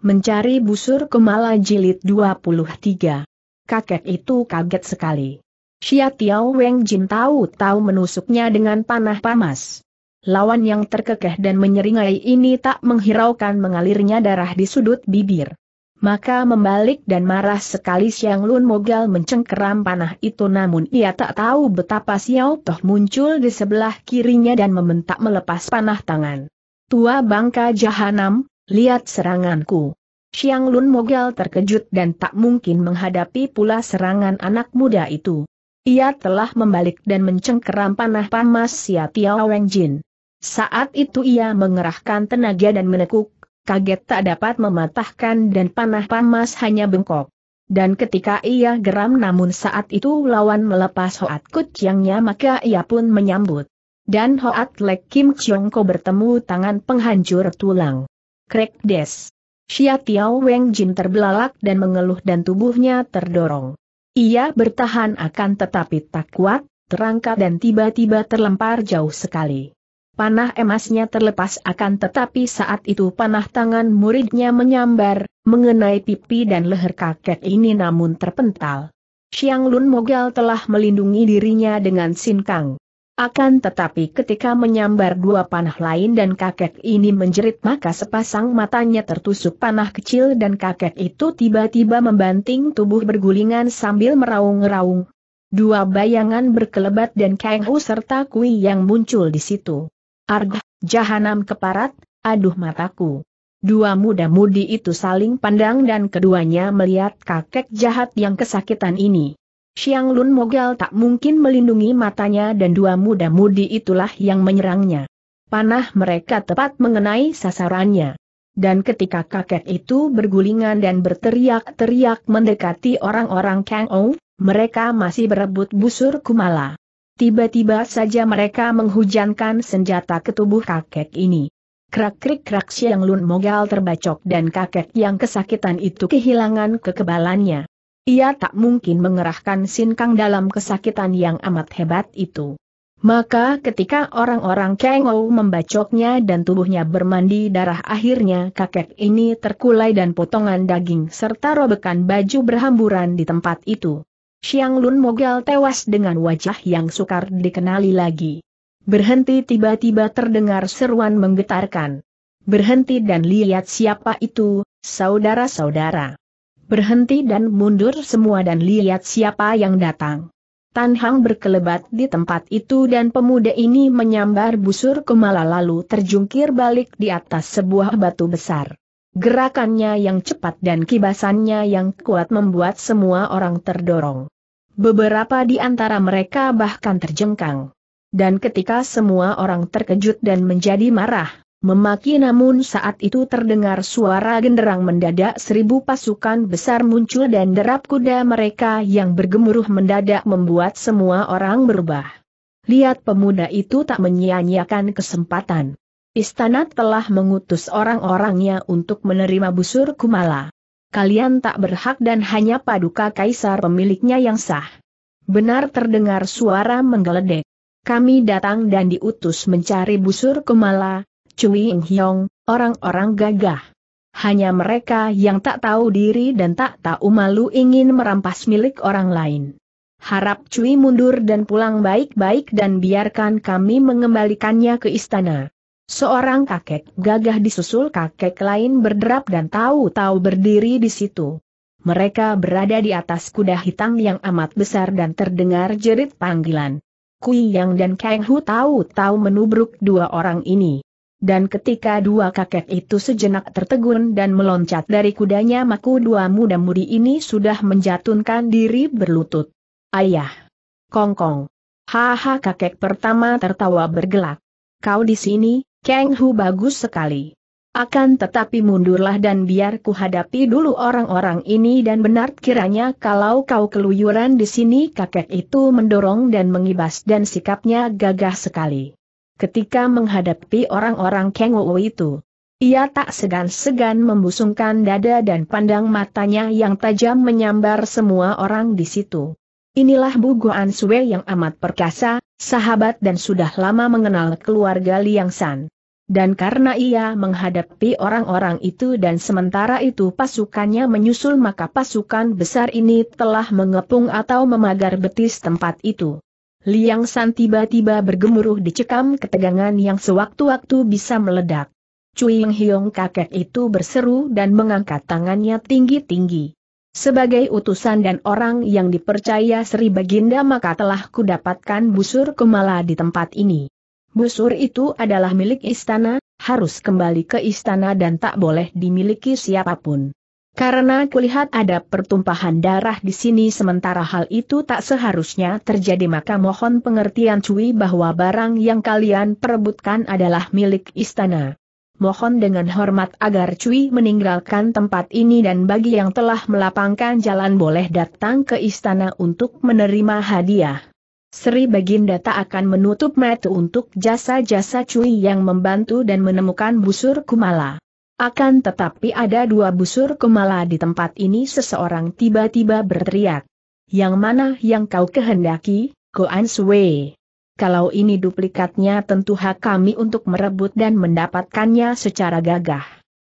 Mencari busur kemala jilid 23. Kakek itu kaget sekali. Xia Tiao Weng Jin tahu-tahu menusuknya dengan panah panas. Lawan yang terkekeh dan menyeringai ini tak menghiraukan mengalirnya darah di sudut bibir. Maka membalik dan marah sekali Siang Lun Mogal mencengkeram panah itu namun ia tak tahu betapa Xiao Toh muncul di sebelah kirinya dan membentak melepas panah tangan. Tua bangka jahanam, lihat seranganku. Xiang Lun Mogal terkejut dan tak mungkin menghadapi pula serangan anak muda itu. Ia telah membalik dan mencengkeram panah panas Sia Tiao Weng Jin. Saat itu ia mengerahkan tenaga dan menekuk, kaget tak dapat mematahkan dan panah panas hanya bengkok. Dan ketika ia geram namun saat itu lawan melepas Hoat Kut Yangnya maka ia pun menyambut dan Hoat Lek Kim Chiong Ko bertemu tangan penghancur tulang. Krek des. Xia Tiao Weng Jin terbelalak dan mengeluh dan tubuhnya terdorong. Ia bertahan akan tetapi tak kuat, terangkat dan tiba-tiba terlempar jauh sekali. Panah emasnya terlepas akan tetapi saat itu panah tangan muridnya menyambar, mengenai pipi dan leher kakek ini namun terpental. Xiang Lun Mogal telah melindungi dirinya dengan sinkang. Akan tetapi ketika menyambar dua panah lain dan kakek ini menjerit maka sepasang matanya tertusuk panah kecil dan kakek itu tiba-tiba membanting tubuh bergulingan sambil meraung-raung. Dua bayangan berkelebat dan Kang Hu serta Kui yang muncul di situ. Argh, jahanam keparat, aduh mataku. Dua muda-mudi itu saling pandang dan keduanya melihat kakek jahat yang kesakitan ini. Xiang Lun Mogal tak mungkin melindungi matanya dan dua muda-mudi itulah yang menyerangnya. Panah mereka tepat mengenai sasarannya. Dan ketika kakek itu bergulingan dan berteriak-teriak mendekati orang-orang Kang Ou, mereka masih berebut busur kumala. Tiba-tiba saja mereka menghujankan senjata ke tubuh kakek ini. Krak-krik krak Siang Lun Mogal terbacok dan kakek yang kesakitan itu kehilangan kekebalannya. Ia tak mungkin mengerahkan sinkang dalam kesakitan yang amat hebat itu. Maka ketika orang-orang Kengou membacoknya dan tubuhnya bermandi darah akhirnya kakek ini terkulai dan potongan daging serta robekan baju berhamburan di tempat itu. Xiang Lun Mogal tewas dengan wajah yang sukar dikenali lagi. Berhenti tiba-tiba terdengar seruan menggetarkan. Berhenti dan lihat siapa itu, saudara-saudara. Berhenti dan mundur semua dan lihat siapa yang datang. Tan Hang berkelebat di tempat itu dan pemuda ini menyambar busur kemala lalu terjungkir balik di atas sebuah batu besar. Gerakannya yang cepat dan kibasannya yang kuat membuat semua orang terdorong. Beberapa di antara mereka bahkan terjengkang. Dan ketika semua orang terkejut dan menjadi marah, Memaki namun saat itu terdengar suara genderang mendadak seribu pasukan besar muncul dan derap kuda mereka yang bergemuruh mendadak membuat semua orang berubah. Lihat pemuda itu tak menyia-nyiakan kesempatan. Istana telah mengutus orang-orangnya untuk menerima busur kumala. Kalian tak berhak dan hanya paduka kaisar pemiliknya yang sah. Benar terdengar suara menggeledek. Kami datang dan diutus mencari busur kumala, Cui Ing Hiong, orang-orang gagah. Hanya mereka yang tak tahu diri dan tak tahu malu ingin merampas milik orang lain. Harap Cui mundur dan pulang baik-baik dan biarkan kami mengembalikannya ke istana. Seorang kakek gagah disusul kakek lain berderap dan tahu-tahu berdiri di situ. Mereka berada di atas kuda hitam yang amat besar dan terdengar jerit panggilan. Kui Yang dan Kang Hu tahu-tahu menubruk dua orang ini. Dan ketika dua kakek itu sejenak tertegun dan meloncat dari kudanya maku dua muda-mudi ini sudah menjatuhkan diri berlutut. Ayah! Kongkong! Haha kakek pertama tertawa bergelak. Kau di sini, Kang Hu bagus sekali. Akan tetapi mundurlah dan biar ku hadapi dulu orang-orang ini dan benar kiranya kalau kau keluyuran di sini kakek itu mendorong dan mengibas dan sikapnya gagah sekali ketika menghadapi orang-orang Wu itu. Ia tak segan-segan membusungkan dada dan pandang matanya yang tajam menyambar semua orang di situ. Inilah Guan Sue yang amat perkasa, sahabat dan sudah lama mengenal keluarga Liang San. Dan karena ia menghadapi orang-orang itu dan sementara itu pasukannya menyusul maka pasukan besar ini telah mengepung atau memagar betis tempat itu. Liang San tiba-tiba bergemuruh dicekam ketegangan yang sewaktu-waktu bisa meledak. Cui Yang Hiong kakek itu berseru dan mengangkat tangannya tinggi-tinggi. Sebagai utusan dan orang yang dipercaya Sri Baginda maka telah kudapatkan busur kemala di tempat ini. Busur itu adalah milik istana, harus kembali ke istana dan tak boleh dimiliki siapapun. Karena kulihat ada pertumpahan darah di sini sementara hal itu tak seharusnya terjadi maka mohon pengertian Cui bahwa barang yang kalian perebutkan adalah milik istana. Mohon dengan hormat agar Cui meninggalkan tempat ini dan bagi yang telah melapangkan jalan boleh datang ke istana untuk menerima hadiah. Sri Baginda tak akan menutup mata untuk jasa-jasa Cui yang membantu dan menemukan busur Kumala. Akan tetapi ada dua busur kemala di tempat ini seseorang tiba-tiba berteriak. Yang mana yang kau kehendaki, Goan Sui? Kalau ini duplikatnya tentu hak kami untuk merebut dan mendapatkannya secara gagah.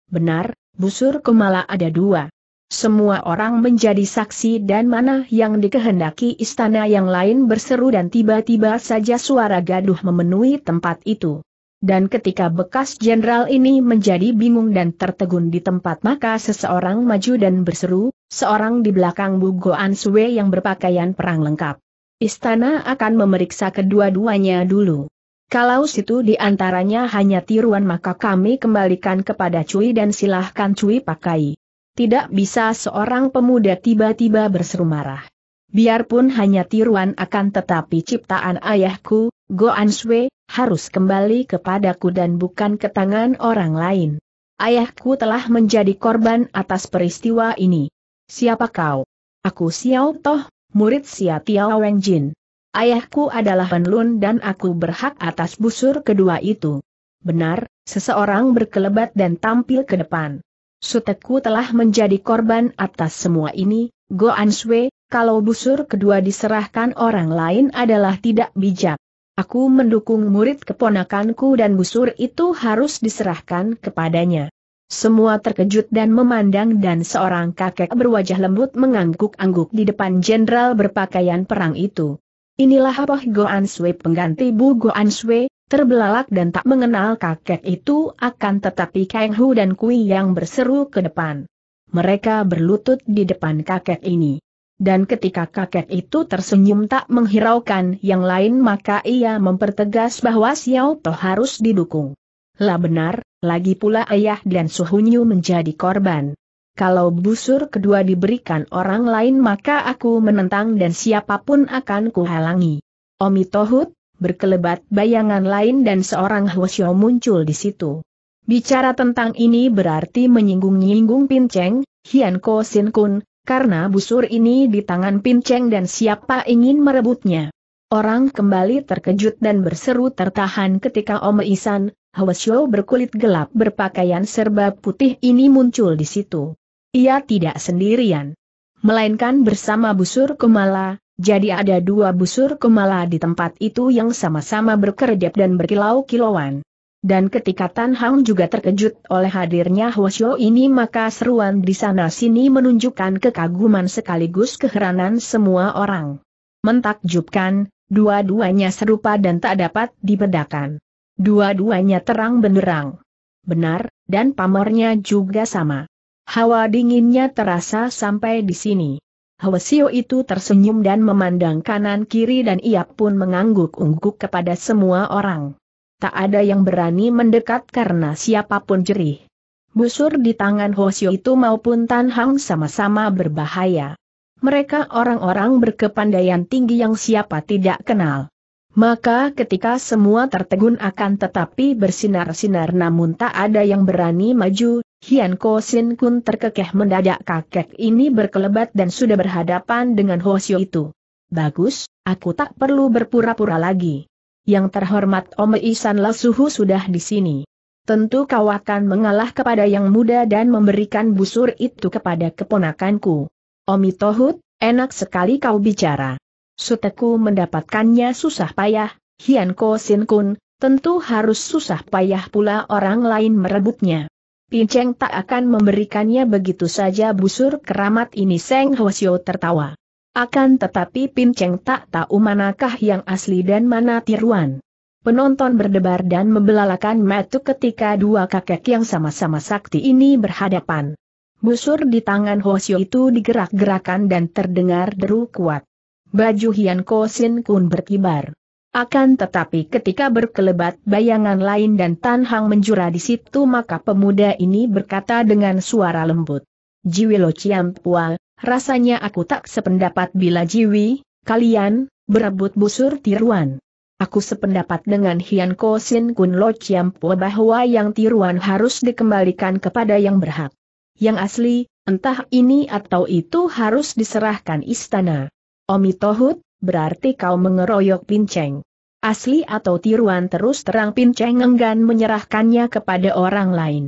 Benar, busur kemala ada dua. Semua orang menjadi saksi dan mana yang dikehendaki istana yang lain berseru dan tiba-tiba saja suara gaduh memenuhi tempat itu. Dan ketika bekas jenderal ini menjadi bingung dan tertegun di tempat maka seseorang maju dan berseru, seorang di belakang Goan Sue yang berpakaian perang lengkap. Istana akan memeriksa kedua-duanya dulu. Kalau situ di antaranya hanya tiruan maka kami kembalikan kepada Cui dan silahkan Cui pakai. Tidak bisa seorang pemuda tiba-tiba berseru marah. Biarpun hanya tiruan akan tetapi ciptaan ayahku, Goan Sue, harus kembali kepadaku dan bukan ke tangan orang lain. Ayahku telah menjadi korban atas peristiwa ini. Siapa kau? Aku Xiao Toh, murid Xia Tiao Weng Jin. Ayahku adalah Penlun dan aku berhak atas busur kedua itu. Benar, seseorang berkelebat dan tampil ke depan. Suteku telah menjadi korban atas semua ini, Go Answe, kalau busur kedua diserahkan orang lain adalah tidak bijak. Aku mendukung murid keponakanku dan busur itu harus diserahkan kepadanya. Semua terkejut dan memandang dan seorang kakek berwajah lembut mengangguk-angguk di depan jenderal berpakaian perang itu. Inilah Poh Goan Sui pengganti Bu Goan Sui, terbelalak dan tak mengenal kakek itu akan tetapi Kang Hu dan Kui yang berseru ke depan. Mereka berlutut di depan kakek ini. Dan ketika kakek itu tersenyum tak menghiraukan yang lain maka ia mempertegas bahwa Xiao Po harus didukung. Lah benar, lagi pula ayah dan suhunya menjadi korban. Kalau busur kedua diberikan orang lain maka aku menentang dan siapapun akan kuhalangi. Omi Tohut, berkelebat bayangan lain dan seorang Hwasyo muncul di situ. Bicara tentang ini berarti menyinggung-nyinggung Pinceng, Hian Ko Sin Kun, karena busur ini di tangan Pinceng dan siapa ingin merebutnya. Orang kembali terkejut dan berseru tertahan ketika Om Isan, Hwasyo berkulit gelap berpakaian serba putih ini muncul di situ. Ia tidak sendirian. Melainkan bersama busur Kemala. jadi ada dua busur Kemala di tempat itu yang sama-sama berkerdap dan berkilau-kilauan. Dan ketika Tan Hang juga terkejut oleh hadirnya Hwasyo ini maka seruan di sana-sini menunjukkan kekaguman sekaligus keheranan semua orang. Mentakjubkan, dua-duanya serupa dan tak dapat dibedakan. Dua-duanya terang benderang. Benar, dan pamornya juga sama. Hawa dinginnya terasa sampai di sini. Hwasyo itu tersenyum dan memandang kanan kiri dan ia pun mengangguk-ungguk kepada semua orang. Tak ada yang berani mendekat karena siapapun jerih. Busur di tangan Hosio itu maupun Tan Hang sama-sama berbahaya. Mereka orang-orang berkepandaian tinggi yang siapa tidak kenal. Maka ketika semua tertegun akan tetapi bersinar-sinar namun tak ada yang berani maju, Hian Ko Sin Kun terkekeh mendadak kakek ini berkelebat dan sudah berhadapan dengan Hosio itu. Bagus, aku tak perlu berpura-pura lagi yang terhormat Om Isan Lasuhu sudah di sini. Tentu kau akan mengalah kepada yang muda dan memberikan busur itu kepada keponakanku. Om Tohut, enak sekali kau bicara. Suteku mendapatkannya susah payah, Hian Ko tentu harus susah payah pula orang lain merebutnya. Pinceng tak akan memberikannya begitu saja busur keramat ini Seng Hwasyo tertawa. Akan tetapi Pin Cheng tak tahu manakah yang asli dan mana tiruan. Penonton berdebar dan membelalakan metu ketika dua kakek yang sama-sama sakti ini berhadapan. Busur di tangan Hosio itu digerak-gerakan dan terdengar deru kuat. Baju Hian Sin Kun berkibar. Akan tetapi ketika berkelebat bayangan lain dan Tan Hang menjura di situ maka pemuda ini berkata dengan suara lembut. Jiwilo Ciampua, Rasanya aku tak sependapat bila Jiwi, kalian, berebut busur tiruan. Aku sependapat dengan Hian Ko Sin Kun Lo Po bahwa yang tiruan harus dikembalikan kepada yang berhak. Yang asli, entah ini atau itu harus diserahkan istana. Omi Tohut, berarti kau mengeroyok Pinceng. Asli atau tiruan terus terang Pinceng enggan menyerahkannya kepada orang lain.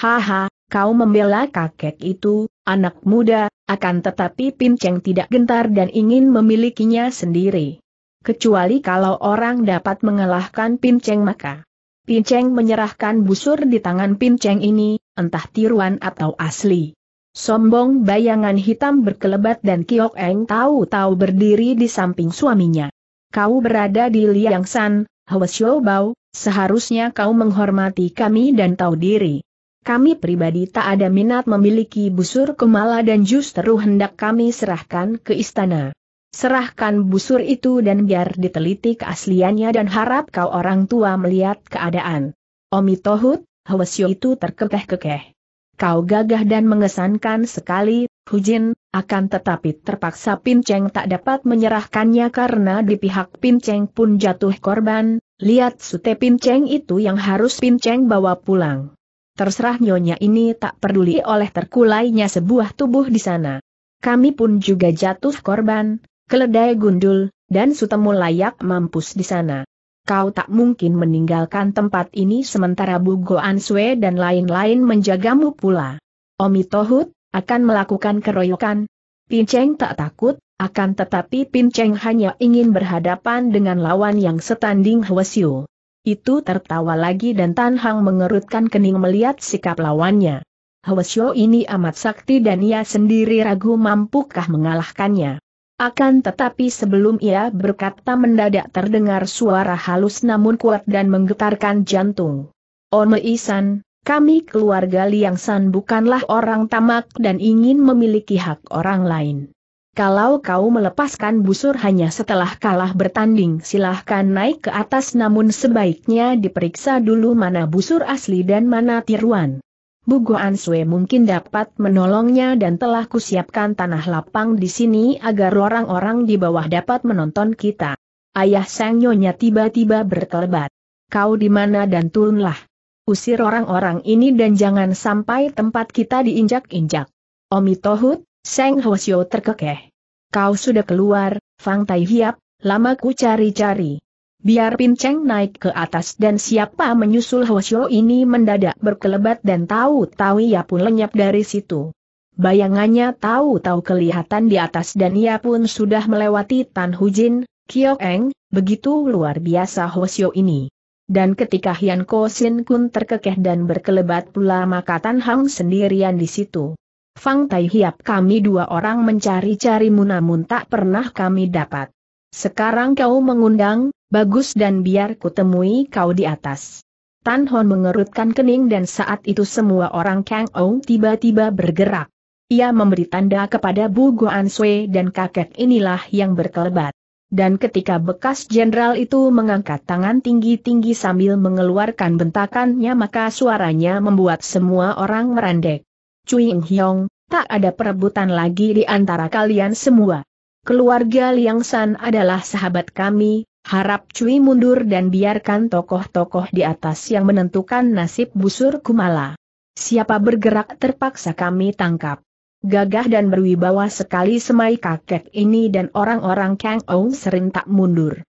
Haha, kau membela kakek itu, Anak muda, akan tetapi Pin Cheng tidak gentar dan ingin memilikinya sendiri. Kecuali kalau orang dapat mengalahkan Pin Cheng maka. Pin Cheng menyerahkan busur di tangan Pin Cheng ini, entah tiruan atau asli. Sombong bayangan hitam berkelebat dan Kiok Eng tahu-tahu berdiri di samping suaminya. Kau berada di Liang San, Hwa Bao, seharusnya kau menghormati kami dan tahu diri. Kami pribadi tak ada minat memiliki busur kemala dan justru hendak kami serahkan ke istana. Serahkan busur itu dan biar diteliti keasliannya dan harap kau orang tua melihat keadaan. Omi Tohut, Hwasyo itu terkekeh-kekeh. Kau gagah dan mengesankan sekali, Hujin, akan tetapi terpaksa Pinceng tak dapat menyerahkannya karena di pihak Pinceng pun jatuh korban, lihat sute Pinceng itu yang harus Pinceng bawa pulang. Terserah nyonya ini tak peduli oleh terkulainya sebuah tubuh di sana. Kami pun juga jatuh korban, keledai gundul, dan sutemu layak mampus di sana. Kau tak mungkin meninggalkan tempat ini sementara Bu Goan Sue dan lain-lain menjagamu pula. Omi Tohut, akan melakukan keroyokan. Pinceng tak takut, akan tetapi Pinceng hanya ingin berhadapan dengan lawan yang setanding Hwasyu. Itu tertawa lagi dan Tan Hang mengerutkan kening melihat sikap lawannya. Hwasyo ini amat sakti dan ia sendiri ragu mampukah mengalahkannya. Akan tetapi sebelum ia berkata mendadak terdengar suara halus namun kuat dan menggetarkan jantung. Ome Isan, kami keluarga Liang San bukanlah orang tamak dan ingin memiliki hak orang lain. Kalau kau melepaskan busur hanya setelah kalah bertanding silahkan naik ke atas namun sebaiknya diperiksa dulu mana busur asli dan mana tiruan. Bugo Ansue mungkin dapat menolongnya dan telah kusiapkan tanah lapang di sini agar orang-orang di bawah dapat menonton kita. Ayah sang nyonya tiba-tiba berkelebat. Kau di mana dan turunlah. Usir orang-orang ini dan jangan sampai tempat kita diinjak-injak. Omi Tohut, Seng Hwasyo terkekeh. Kau sudah keluar, Fang Tai Hiap, lama ku cari-cari. Biar Pinceng naik ke atas dan siapa menyusul Hwasyo ini mendadak berkelebat dan tahu-tahu ia pun lenyap dari situ. Bayangannya tahu-tahu kelihatan di atas dan ia pun sudah melewati Tan Hujin, Kiok Eng, begitu luar biasa Hosio ini. Dan ketika Hian Ko Sin Kun terkekeh dan berkelebat pula maka Tan Hang sendirian di situ. Fang Tai Hiap kami dua orang mencari-carimu namun tak pernah kami dapat. Sekarang kau mengundang, bagus dan biar kutemui kau di atas. Tan Hon mengerutkan kening dan saat itu semua orang Kang Ou tiba-tiba bergerak. Ia memberi tanda kepada Bu Guan Sui dan kakek inilah yang berkelebat. Dan ketika bekas jenderal itu mengangkat tangan tinggi-tinggi sambil mengeluarkan bentakannya maka suaranya membuat semua orang merandek. Cui Hyong, tak ada perebutan lagi di antara kalian semua. Keluarga Liang San adalah sahabat kami, harap Cui mundur dan biarkan tokoh-tokoh di atas yang menentukan nasib busur Kumala. Siapa bergerak terpaksa kami tangkap. Gagah dan berwibawa sekali semai kakek ini dan orang-orang Kang Ou sering tak mundur.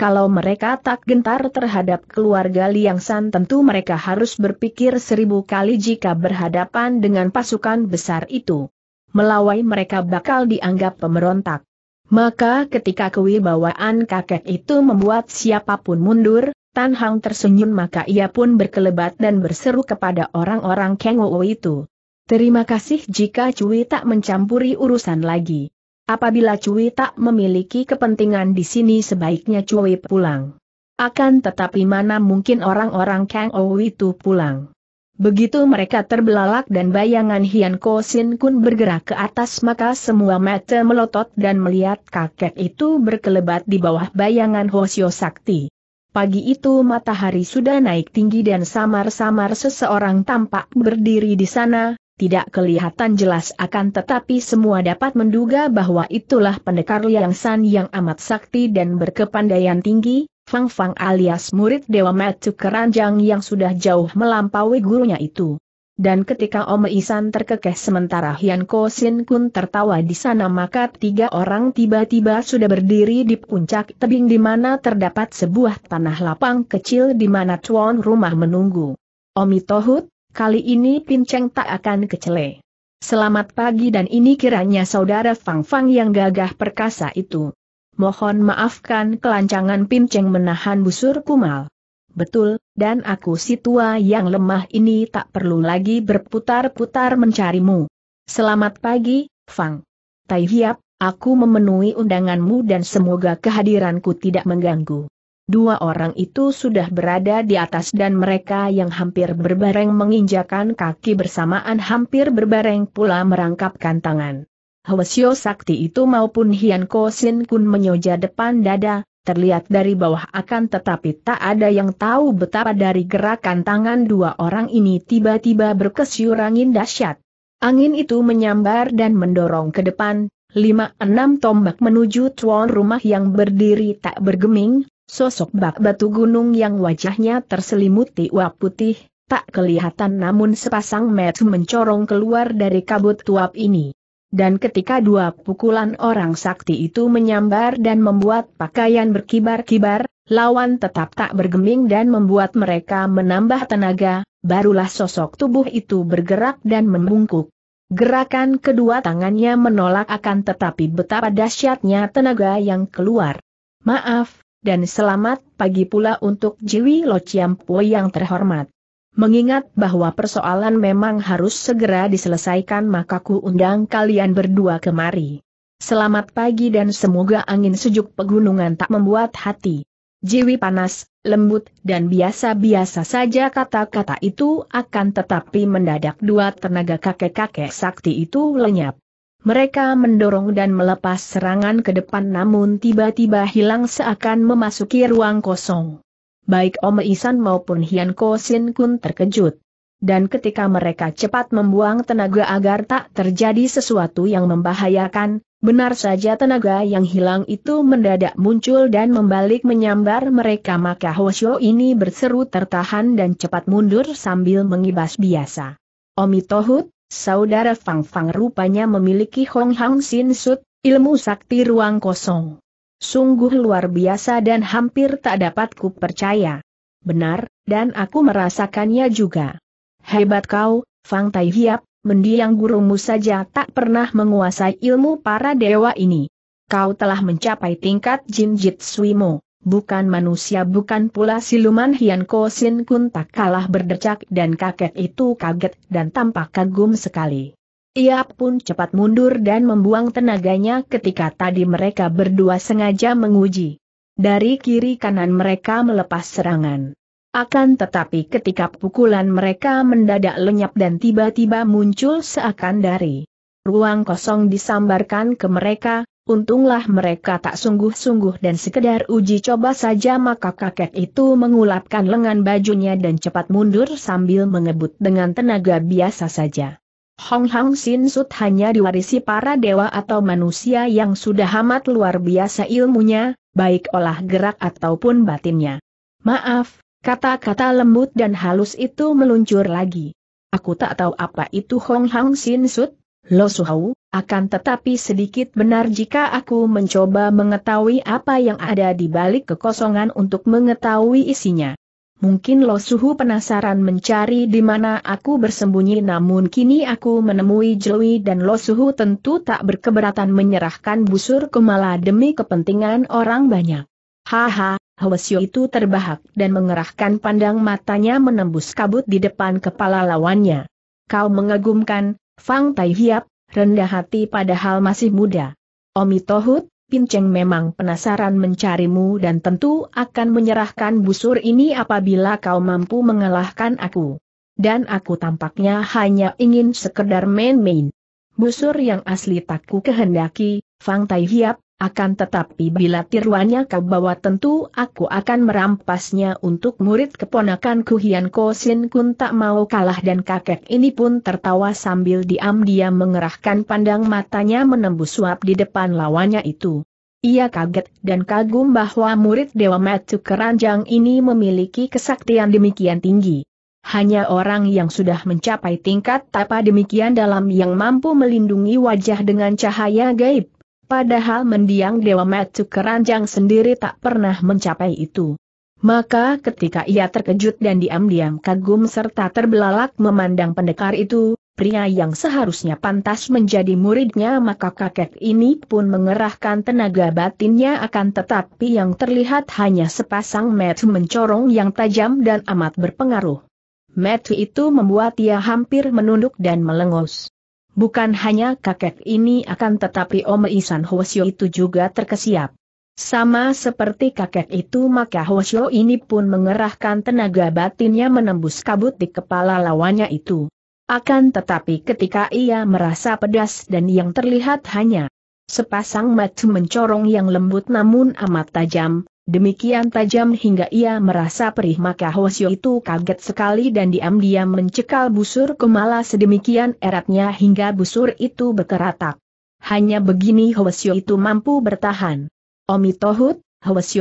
Kalau mereka tak gentar terhadap keluarga Liang San tentu mereka harus berpikir seribu kali jika berhadapan dengan pasukan besar itu. Melawai mereka bakal dianggap pemberontak. Maka ketika kewibawaan kakek itu membuat siapapun mundur, Tan Hang tersenyum maka ia pun berkelebat dan berseru kepada orang-orang Kengowo itu. Terima kasih jika Cui tak mencampuri urusan lagi. Apabila Cui tak memiliki kepentingan di sini sebaiknya Cui pulang. Akan tetapi mana mungkin orang-orang Kang Ou itu pulang. Begitu mereka terbelalak dan bayangan Hian Ko Sin Kun bergerak ke atas maka semua mata melotot dan melihat kakek itu berkelebat di bawah bayangan Hosio Sakti. Pagi itu matahari sudah naik tinggi dan samar-samar seseorang tampak berdiri di sana, tidak kelihatan jelas akan tetapi semua dapat menduga bahwa itulah pendekar Liang San yang amat sakti dan berkepandaian tinggi, Fang Fang alias murid Dewa Metu Keranjang yang sudah jauh melampaui gurunya itu. Dan ketika Om Isan terkekeh sementara Hian Ko Sin Kun tertawa di sana maka tiga orang tiba-tiba sudah berdiri di puncak tebing di mana terdapat sebuah tanah lapang kecil di mana tuan rumah menunggu. Omi Tohut, Kali ini Pinceng tak akan kecele. Selamat pagi dan ini kiranya saudara Fang Fang yang gagah perkasa itu. Mohon maafkan kelancangan Pinceng menahan busur kumal. Betul, dan aku si tua yang lemah ini tak perlu lagi berputar-putar mencarimu. Selamat pagi, Fang. Tai Hiap, aku memenuhi undanganmu dan semoga kehadiranku tidak mengganggu. Dua orang itu sudah berada di atas dan mereka yang hampir berbareng menginjakan kaki bersamaan hampir berbareng pula merangkapkan tangan. Hwasyo Sakti itu maupun Hian Ko Sin Kun menyoja depan dada, terlihat dari bawah akan tetapi tak ada yang tahu betapa dari gerakan tangan dua orang ini tiba-tiba berkesyur angin dahsyat. Angin itu menyambar dan mendorong ke depan, lima enam tombak menuju tuan rumah yang berdiri tak bergeming, Sosok bak batu gunung yang wajahnya terselimuti uap putih, tak kelihatan namun sepasang mata mencorong keluar dari kabut tuap ini. Dan ketika dua pukulan orang sakti itu menyambar dan membuat pakaian berkibar-kibar, lawan tetap tak bergeming dan membuat mereka menambah tenaga, barulah sosok tubuh itu bergerak dan membungkuk. Gerakan kedua tangannya menolak akan tetapi betapa dahsyatnya tenaga yang keluar. Maaf, dan selamat pagi pula untuk Jiwi Lo Chiampo yang terhormat. Mengingat bahwa persoalan memang harus segera diselesaikan maka ku undang kalian berdua kemari. Selamat pagi dan semoga angin sejuk pegunungan tak membuat hati. Jiwi panas, lembut dan biasa-biasa saja kata-kata itu akan tetapi mendadak dua tenaga kakek-kakek sakti itu lenyap. Mereka mendorong dan melepas serangan ke depan namun tiba-tiba hilang seakan memasuki ruang kosong. Baik Om Isan maupun Hian Ko Sin Kun terkejut. Dan ketika mereka cepat membuang tenaga agar tak terjadi sesuatu yang membahayakan, benar saja tenaga yang hilang itu mendadak muncul dan membalik menyambar mereka maka Hoshio ini berseru tertahan dan cepat mundur sambil mengibas biasa. Omi Tohut, Saudara Fang Fang rupanya memiliki Hong Hang Sin Sut, ilmu sakti ruang kosong. Sungguh luar biasa dan hampir tak dapat kupercaya. Benar, dan aku merasakannya juga. Hebat kau, Fang Tai Hiap, mendiang gurumu saja tak pernah menguasai ilmu para dewa ini. Kau telah mencapai tingkat Jin Jitsuimo bukan manusia bukan pula siluman Hian Ko Sin Kun tak kalah berdecak dan kakek itu kaget dan tampak kagum sekali. Ia pun cepat mundur dan membuang tenaganya ketika tadi mereka berdua sengaja menguji. Dari kiri kanan mereka melepas serangan. Akan tetapi ketika pukulan mereka mendadak lenyap dan tiba-tiba muncul seakan dari ruang kosong disambarkan ke mereka, Untunglah mereka tak sungguh-sungguh dan sekedar uji coba saja maka kakek itu mengulapkan lengan bajunya dan cepat mundur sambil mengebut dengan tenaga biasa saja. Hong Hong Sin Sut hanya diwarisi para dewa atau manusia yang sudah amat luar biasa ilmunya, baik olah gerak ataupun batinnya. Maaf, kata-kata lembut dan halus itu meluncur lagi. Aku tak tahu apa itu Hong Hong Sin Sut, Lo Hau. Akan tetapi sedikit benar jika aku mencoba mengetahui apa yang ada di balik kekosongan untuk mengetahui isinya. Mungkin Lo Suhu penasaran mencari di mana aku bersembunyi namun kini aku menemui Jelui dan Lo Suhu tentu tak berkeberatan menyerahkan busur kemala demi kepentingan orang banyak. Haha, Hwasyo itu terbahak dan mengerahkan pandang matanya menembus kabut di depan kepala lawannya. Kau mengagumkan, Fang Tai Hiap, rendah hati padahal masih muda. Omi Tohut, Pinceng memang penasaran mencarimu dan tentu akan menyerahkan busur ini apabila kau mampu mengalahkan aku. Dan aku tampaknya hanya ingin sekedar main-main. Busur yang asli tak ku kehendaki, Fang Tai Hiap, akan tetapi bila tiruannya kau bawa tentu aku akan merampasnya untuk murid keponakanku Hian Ko Sin Kun tak mau kalah dan kakek ini pun tertawa sambil diam-diam mengerahkan pandang matanya menembus suap di depan lawannya itu. Ia kaget dan kagum bahwa murid Dewa Matu Keranjang ini memiliki kesaktian demikian tinggi. Hanya orang yang sudah mencapai tingkat tapa demikian dalam yang mampu melindungi wajah dengan cahaya gaib. Padahal mendiang Dewa Metu Keranjang sendiri tak pernah mencapai itu. Maka ketika ia terkejut dan diam-diam kagum serta terbelalak memandang pendekar itu, pria yang seharusnya pantas menjadi muridnya maka kakek ini pun mengerahkan tenaga batinnya akan tetapi yang terlihat hanya sepasang metu mencorong yang tajam dan amat berpengaruh. Metu itu membuat ia hampir menunduk dan melengus bukan hanya kakek ini akan tetapi Om Isan Hwasyo itu juga terkesiap. Sama seperti kakek itu maka Hwasyo ini pun mengerahkan tenaga batinnya menembus kabut di kepala lawannya itu. Akan tetapi ketika ia merasa pedas dan yang terlihat hanya sepasang mata mencorong yang lembut namun amat tajam, Demikian tajam hingga ia merasa perih maka Hosio itu kaget sekali dan diam-diam mencekal busur kemala sedemikian eratnya hingga busur itu berkeratak. Hanya begini Hosio itu mampu bertahan. Omi Tohut,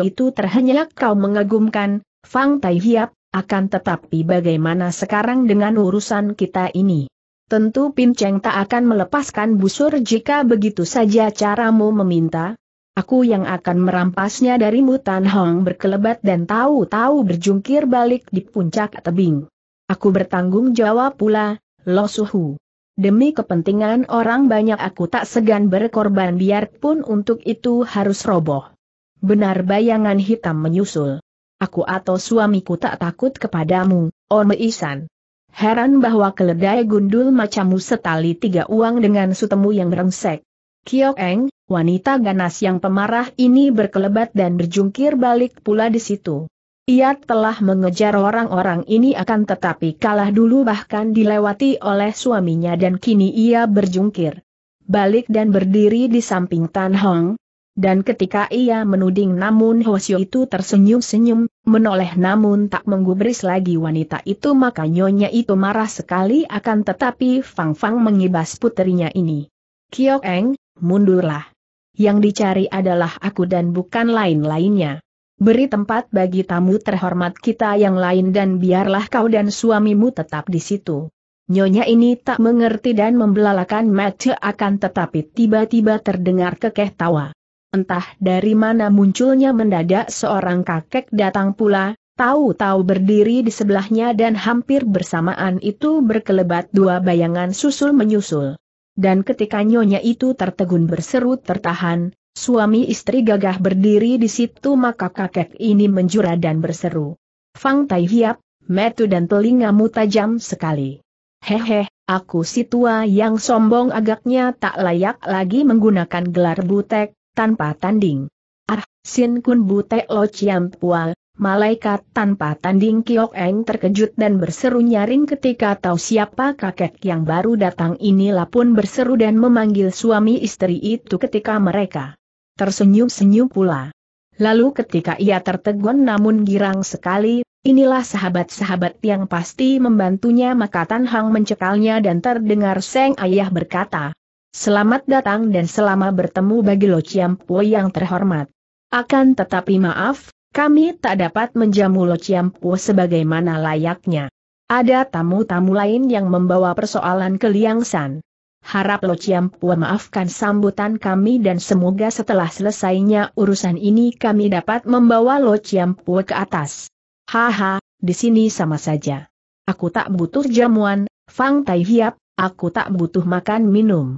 itu terhenyak kau mengagumkan, Fang Tai Hiap, akan tetapi bagaimana sekarang dengan urusan kita ini? Tentu Pin Cheng tak akan melepaskan busur jika begitu saja caramu meminta, Aku yang akan merampasnya dari Tan Hong berkelebat dan tahu-tahu berjungkir balik di puncak tebing. Aku bertanggung jawab pula, Lo Suhu. Demi kepentingan orang banyak aku tak segan berkorban biarpun untuk itu harus roboh. Benar bayangan hitam menyusul. Aku atau suamiku tak takut kepadamu, Orme oh Isan. Heran bahwa keledai gundul macammu setali tiga uang dengan sutemu yang rengsek. Kiok Eng, wanita ganas yang pemarah ini berkelebat dan berjungkir balik pula di situ. Ia telah mengejar orang-orang ini akan tetapi kalah dulu bahkan dilewati oleh suaminya dan kini ia berjungkir. Balik dan berdiri di samping Tan Hong. Dan ketika ia menuding namun Hosyo itu tersenyum-senyum, menoleh namun tak menggubris lagi wanita itu maka nyonya itu marah sekali akan tetapi Fang Fang mengibas puterinya ini. Kiok Eng, mundurlah. Yang dicari adalah aku dan bukan lain-lainnya. Beri tempat bagi tamu terhormat kita yang lain dan biarlah kau dan suamimu tetap di situ. Nyonya ini tak mengerti dan membelalakan mata akan tetapi tiba-tiba terdengar kekeh tawa. Entah dari mana munculnya mendadak seorang kakek datang pula, tahu-tahu berdiri di sebelahnya dan hampir bersamaan itu berkelebat dua bayangan susul-menyusul dan ketika nyonya itu tertegun berseru tertahan, suami istri gagah berdiri di situ maka kakek ini menjura dan berseru. Fang Tai Hiap, metu dan telingamu tajam sekali. Hehe, aku si tua yang sombong agaknya tak layak lagi menggunakan gelar butek, tanpa tanding. Ah, Sin Kun Butek Lo Ciam Pual, Malaikat tanpa tanding Kiok Eng terkejut dan berseru nyaring ketika tahu siapa kakek yang baru datang inilah pun berseru dan memanggil suami istri itu ketika mereka tersenyum-senyum pula. Lalu ketika ia tertegun namun girang sekali, inilah sahabat-sahabat yang pasti membantunya maka Tan Hang mencekalnya dan terdengar Seng Ayah berkata, Selamat datang dan selama bertemu bagi Lo Chiam Pui yang terhormat. Akan tetapi maaf, kami tak dapat menjamu Lo Ciampu sebagaimana layaknya. Ada tamu-tamu lain yang membawa persoalan ke Liang San. Harap Lo Ciampu maafkan sambutan kami dan semoga setelah selesainya urusan ini kami dapat membawa Lo Ciampu ke atas. Haha, di sini sama saja. Aku tak butuh jamuan, Fang Tai Hiap, aku tak butuh makan minum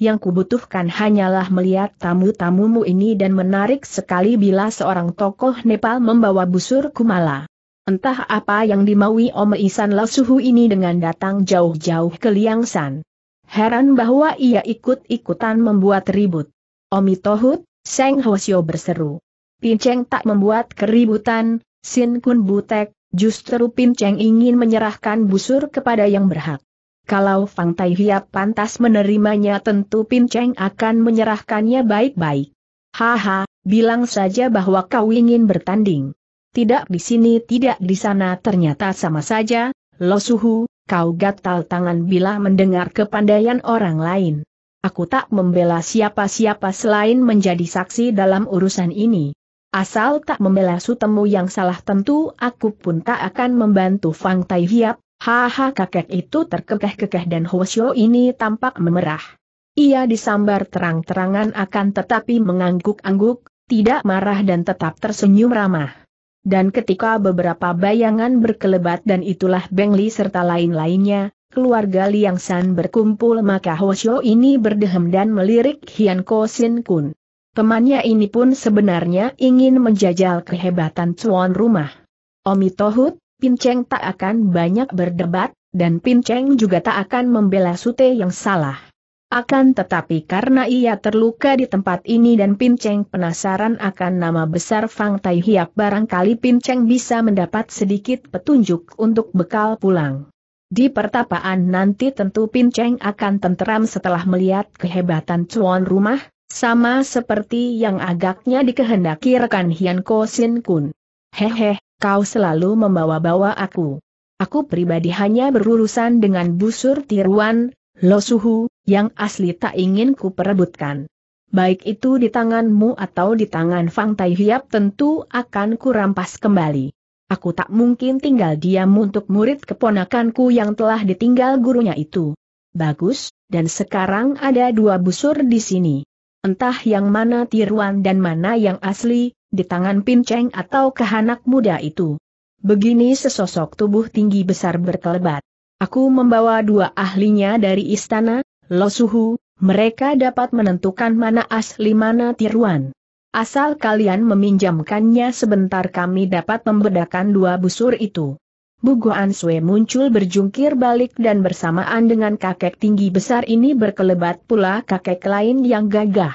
yang kubutuhkan hanyalah melihat tamu-tamumu ini dan menarik sekali bila seorang tokoh Nepal membawa busur kumala. Entah apa yang dimaui Om Isan Lasuhu ini dengan datang jauh-jauh ke Liangsan. Heran bahwa ia ikut-ikutan membuat ribut. Omi Tohut, Seng Hosio berseru. Pinceng tak membuat keributan, Sin Kun Butek, justru Pinceng ingin menyerahkan busur kepada yang berhak. Kalau Fang Tai Hiap pantas menerimanya tentu Pin Cheng akan menyerahkannya baik-baik. Haha, bilang saja bahwa kau ingin bertanding. Tidak di sini tidak di sana ternyata sama saja, Lo Suhu, kau gatal tangan bila mendengar kepandaian orang lain. Aku tak membela siapa-siapa selain menjadi saksi dalam urusan ini. Asal tak membela sutemu yang salah tentu aku pun tak akan membantu Fang Tai Hiap, Haha kakek itu terkekeh-kekeh dan Hwasyo ini tampak memerah. Ia disambar terang-terangan akan tetapi mengangguk-angguk, tidak marah dan tetap tersenyum ramah. Dan ketika beberapa bayangan berkelebat dan itulah Beng Li serta lain-lainnya, keluarga Liang San berkumpul maka Hwasyo ini berdehem dan melirik Hian Ko Sin Kun. Temannya ini pun sebenarnya ingin menjajal kehebatan Cuan rumah. Omi Tohut, Pinceng tak akan banyak berdebat, dan Pinceng juga tak akan membela Sute yang salah. Akan tetapi karena ia terluka di tempat ini dan Pinceng penasaran akan nama besar Fang Tai Hiap barangkali Pinceng bisa mendapat sedikit petunjuk untuk bekal pulang. Di pertapaan nanti tentu Pinceng akan tenteram setelah melihat kehebatan cuan rumah, sama seperti yang agaknya dikehendaki rekan Hian Ko Sin Kun. Hehehe, kau selalu membawa-bawa aku. Aku pribadi hanya berurusan dengan busur tiruan, losuhu, yang asli tak ingin ku perebutkan. Baik itu di tanganmu atau di tangan Fang Tai Hiap tentu akan kurampas kembali. Aku tak mungkin tinggal diam untuk murid keponakanku yang telah ditinggal gurunya itu. Bagus, dan sekarang ada dua busur di sini. Entah yang mana tiruan dan mana yang asli, di tangan pinceng atau kehanak muda itu. Begini sesosok tubuh tinggi besar berkelebat. Aku membawa dua ahlinya dari istana, Lo Suhu, mereka dapat menentukan mana asli mana tiruan. Asal kalian meminjamkannya sebentar kami dapat membedakan dua busur itu. Bugoan Sue muncul berjungkir balik dan bersamaan dengan kakek tinggi besar ini berkelebat pula kakek lain yang gagah.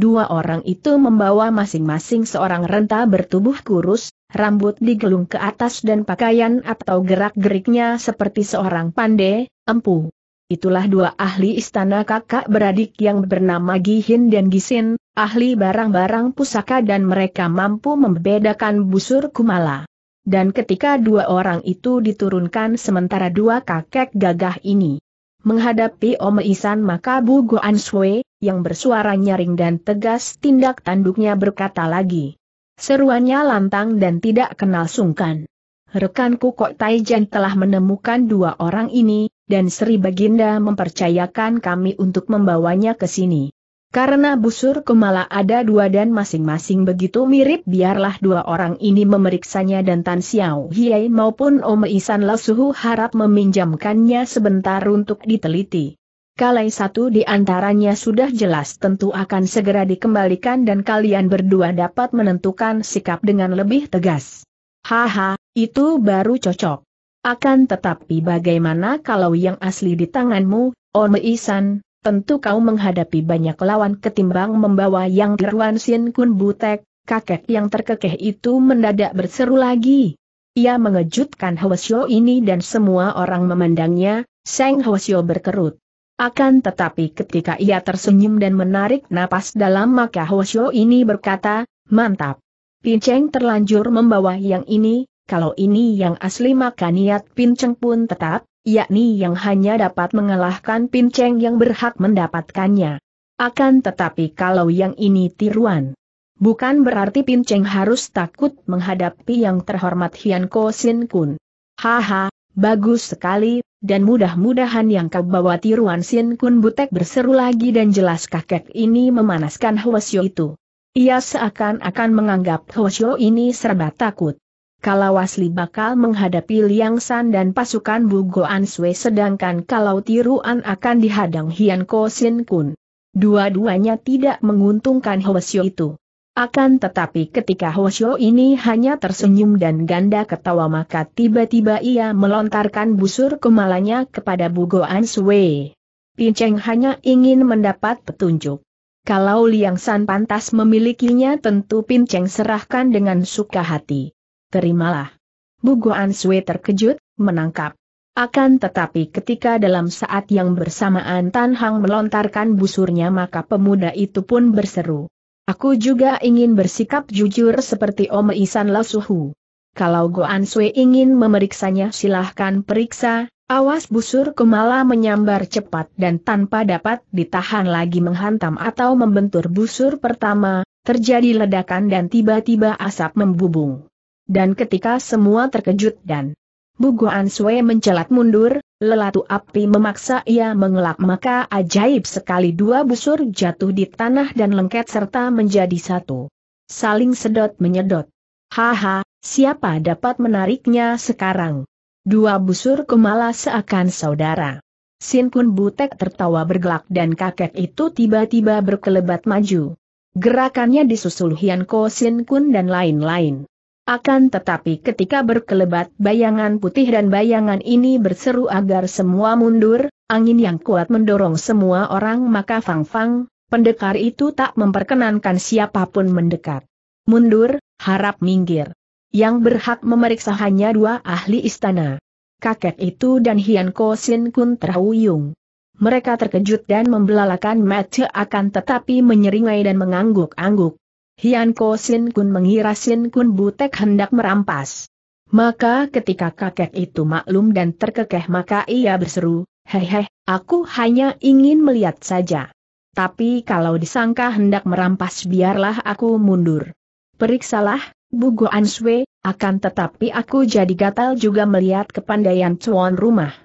Dua orang itu membawa masing-masing seorang renta bertubuh kurus, rambut digelung ke atas dan pakaian atau gerak-geriknya seperti seorang pandai, empu. Itulah dua ahli istana kakak beradik yang bernama Gihin dan Gisin, ahli barang-barang pusaka dan mereka mampu membedakan busur kumala. Dan ketika dua orang itu diturunkan sementara dua kakek gagah ini menghadapi Om Isan maka Bu Guan Sui, yang bersuara nyaring dan tegas tindak tanduknya berkata lagi. Seruannya lantang dan tidak kenal sungkan. Rekanku Kok Taijan telah menemukan dua orang ini, dan Sri Baginda mempercayakan kami untuk membawanya ke sini. Karena busur kemala ada dua dan masing-masing begitu mirip biarlah dua orang ini memeriksanya dan Tan Xiao Hiei maupun Om Isan Lasuhu harap meminjamkannya sebentar untuk diteliti kalai satu di antaranya sudah jelas tentu akan segera dikembalikan dan kalian berdua dapat menentukan sikap dengan lebih tegas. Haha, itu baru cocok. Akan tetapi bagaimana kalau yang asli di tanganmu, Isan, tentu kau menghadapi banyak lawan ketimbang membawa yang tiruan Sin Kun Butek, kakek yang terkekeh itu mendadak berseru lagi. Ia mengejutkan Hwasyo ini dan semua orang memandangnya, Seng Hwasyo berkerut. Akan tetapi ketika ia tersenyum dan menarik napas dalam maka Hoshio ini berkata, mantap. Pinceng terlanjur membawa yang ini, kalau ini yang asli maka niat Pinceng pun tetap, yakni yang hanya dapat mengalahkan Pinceng yang berhak mendapatkannya. Akan tetapi kalau yang ini tiruan. Bukan berarti Pinceng harus takut menghadapi yang terhormat Hian Ko Sin Kun. Haha, Bagus sekali, dan mudah-mudahan yang kau bawa tiruan Sin Kun Butek berseru lagi dan jelas kakek ini memanaskan Hwasyo itu. Ia seakan-akan menganggap Hwasyo ini serba takut. Kalau Wasli bakal menghadapi Liang San dan pasukan Bugoan Sui sedangkan kalau tiruan akan dihadang Hian Ko Sin Kun. Dua-duanya tidak menguntungkan Hwasyo itu. Akan tetapi ketika Hoshio ini hanya tersenyum dan ganda ketawa maka tiba-tiba ia melontarkan busur kemalanya kepada Bugoan Sui. Pinceng hanya ingin mendapat petunjuk. Kalau Liang San pantas memilikinya tentu Pinceng serahkan dengan suka hati. Terimalah. Bugoan Sui terkejut, menangkap. Akan tetapi ketika dalam saat yang bersamaan Tan Hang melontarkan busurnya maka pemuda itu pun berseru. Aku juga ingin bersikap jujur seperti Om Isan Lasuhu. Kalau Goan Sui ingin memeriksanya silahkan periksa, awas busur kemala menyambar cepat dan tanpa dapat ditahan lagi menghantam atau membentur busur pertama, terjadi ledakan dan tiba-tiba asap membubung. Dan ketika semua terkejut dan Buguan Sue mencelat mundur, lelatu api memaksa ia mengelak maka ajaib sekali dua busur jatuh di tanah dan lengket serta menjadi satu. Saling sedot menyedot. Haha, siapa dapat menariknya sekarang? Dua busur kemala seakan saudara. Sin Kun Butek tertawa bergelak dan kakek itu tiba-tiba berkelebat maju. Gerakannya disusul Hian Ko Sin Kun dan lain-lain. Akan tetapi ketika berkelebat bayangan putih dan bayangan ini berseru agar semua mundur, angin yang kuat mendorong semua orang maka Fang Fang, pendekar itu tak memperkenankan siapapun mendekat. Mundur, harap minggir. Yang berhak memeriksa hanya dua ahli istana. Kakek itu dan Hian Ko Sin Kun terhuyung. Mereka terkejut dan membelalakan mata akan tetapi menyeringai dan mengangguk-angguk. Hian Ko Sin Kun mengira Sin Kun Butek hendak merampas. Maka ketika kakek itu maklum dan terkekeh maka ia berseru, Hehe, aku hanya ingin melihat saja. Tapi kalau disangka hendak merampas biarlah aku mundur. Periksalah, Bugo Answe, akan tetapi aku jadi gatal juga melihat kepandaian tuan rumah.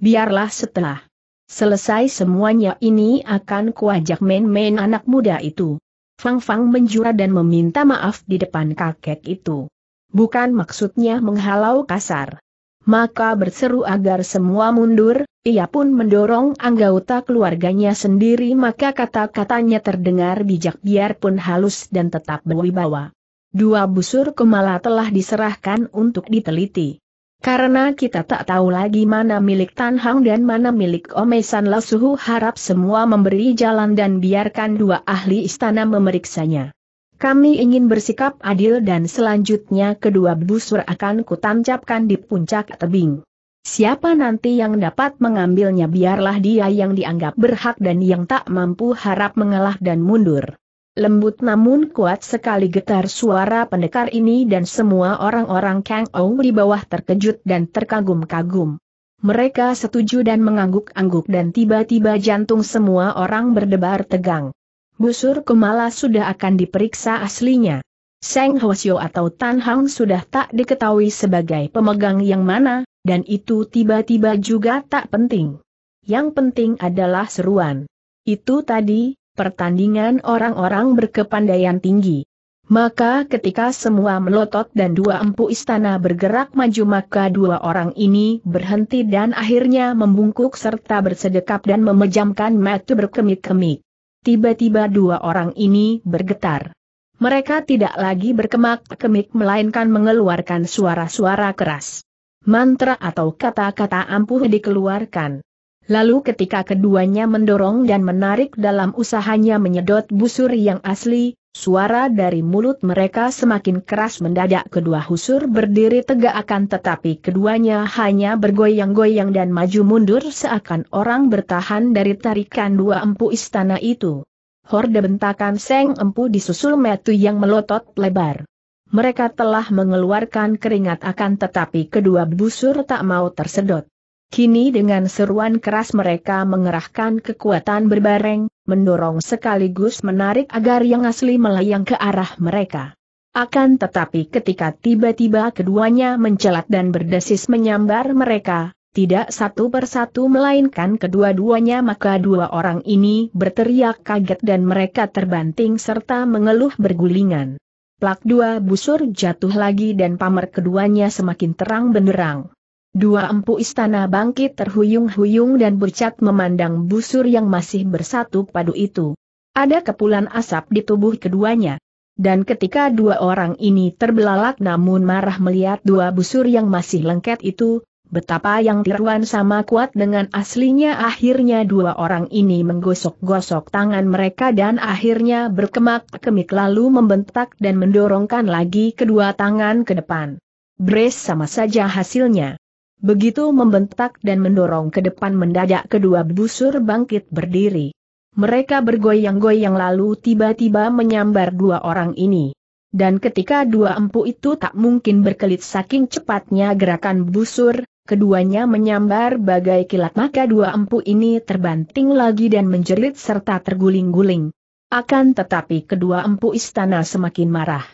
Biarlah setelah selesai semuanya ini akan kuajak main-main anak muda itu. Fang Fang menjura dan meminta maaf di depan kakek itu. Bukan maksudnya menghalau kasar. Maka berseru agar semua mundur, ia pun mendorong anggota keluarganya sendiri maka kata-katanya terdengar bijak biarpun halus dan tetap berwibawa. Dua busur kemala telah diserahkan untuk diteliti. Karena kita tak tahu lagi mana milik Tan Hang dan mana milik Omesan Lasuhu harap semua memberi jalan dan biarkan dua ahli istana memeriksanya. Kami ingin bersikap adil dan selanjutnya kedua busur akan kutancapkan di puncak tebing. Siapa nanti yang dapat mengambilnya biarlah dia yang dianggap berhak dan yang tak mampu harap mengalah dan mundur lembut namun kuat sekali getar suara pendekar ini dan semua orang-orang Kang Ou di bawah terkejut dan terkagum-kagum. Mereka setuju dan mengangguk-angguk dan tiba-tiba jantung semua orang berdebar tegang. Busur Kumala sudah akan diperiksa aslinya. Seng Hwasyo atau Tan Hang sudah tak diketahui sebagai pemegang yang mana, dan itu tiba-tiba juga tak penting. Yang penting adalah seruan. Itu tadi, pertandingan orang-orang berkepandaian tinggi. Maka ketika semua melotot dan dua empu istana bergerak maju maka dua orang ini berhenti dan akhirnya membungkuk serta bersedekap dan memejamkan mata berkemik-kemik. Tiba-tiba dua orang ini bergetar. Mereka tidak lagi berkemak-kemik melainkan mengeluarkan suara-suara keras. Mantra atau kata-kata ampuh dikeluarkan. Lalu ketika keduanya mendorong dan menarik dalam usahanya menyedot busur yang asli, suara dari mulut mereka semakin keras mendadak kedua husur berdiri tegak akan tetapi keduanya hanya bergoyang-goyang dan maju mundur seakan orang bertahan dari tarikan dua empu istana itu. Horde bentakan seng empu disusul metu yang melotot lebar. Mereka telah mengeluarkan keringat akan tetapi kedua busur tak mau tersedot. Kini dengan seruan keras mereka mengerahkan kekuatan berbareng, mendorong sekaligus menarik agar yang asli melayang ke arah mereka. Akan tetapi ketika tiba-tiba keduanya mencelat dan berdesis menyambar mereka, tidak satu persatu melainkan kedua-duanya maka dua orang ini berteriak kaget dan mereka terbanting serta mengeluh bergulingan. Plak dua busur jatuh lagi dan pamer keduanya semakin terang benderang. Dua empu istana bangkit terhuyung-huyung dan bercat memandang busur yang masih bersatu padu itu. Ada kepulan asap di tubuh keduanya. Dan ketika dua orang ini terbelalak namun marah melihat dua busur yang masih lengket itu, betapa yang tiruan sama kuat dengan aslinya akhirnya dua orang ini menggosok-gosok tangan mereka dan akhirnya berkemak-kemik lalu membentak dan mendorongkan lagi kedua tangan ke depan. Brace sama saja hasilnya. Begitu membentak dan mendorong ke depan mendadak kedua busur bangkit berdiri. Mereka bergoyang-goyang lalu tiba-tiba menyambar dua orang ini. Dan ketika dua empu itu tak mungkin berkelit saking cepatnya gerakan busur, keduanya menyambar bagai kilat maka dua empu ini terbanting lagi dan menjerit serta terguling-guling. Akan tetapi kedua empu istana semakin marah.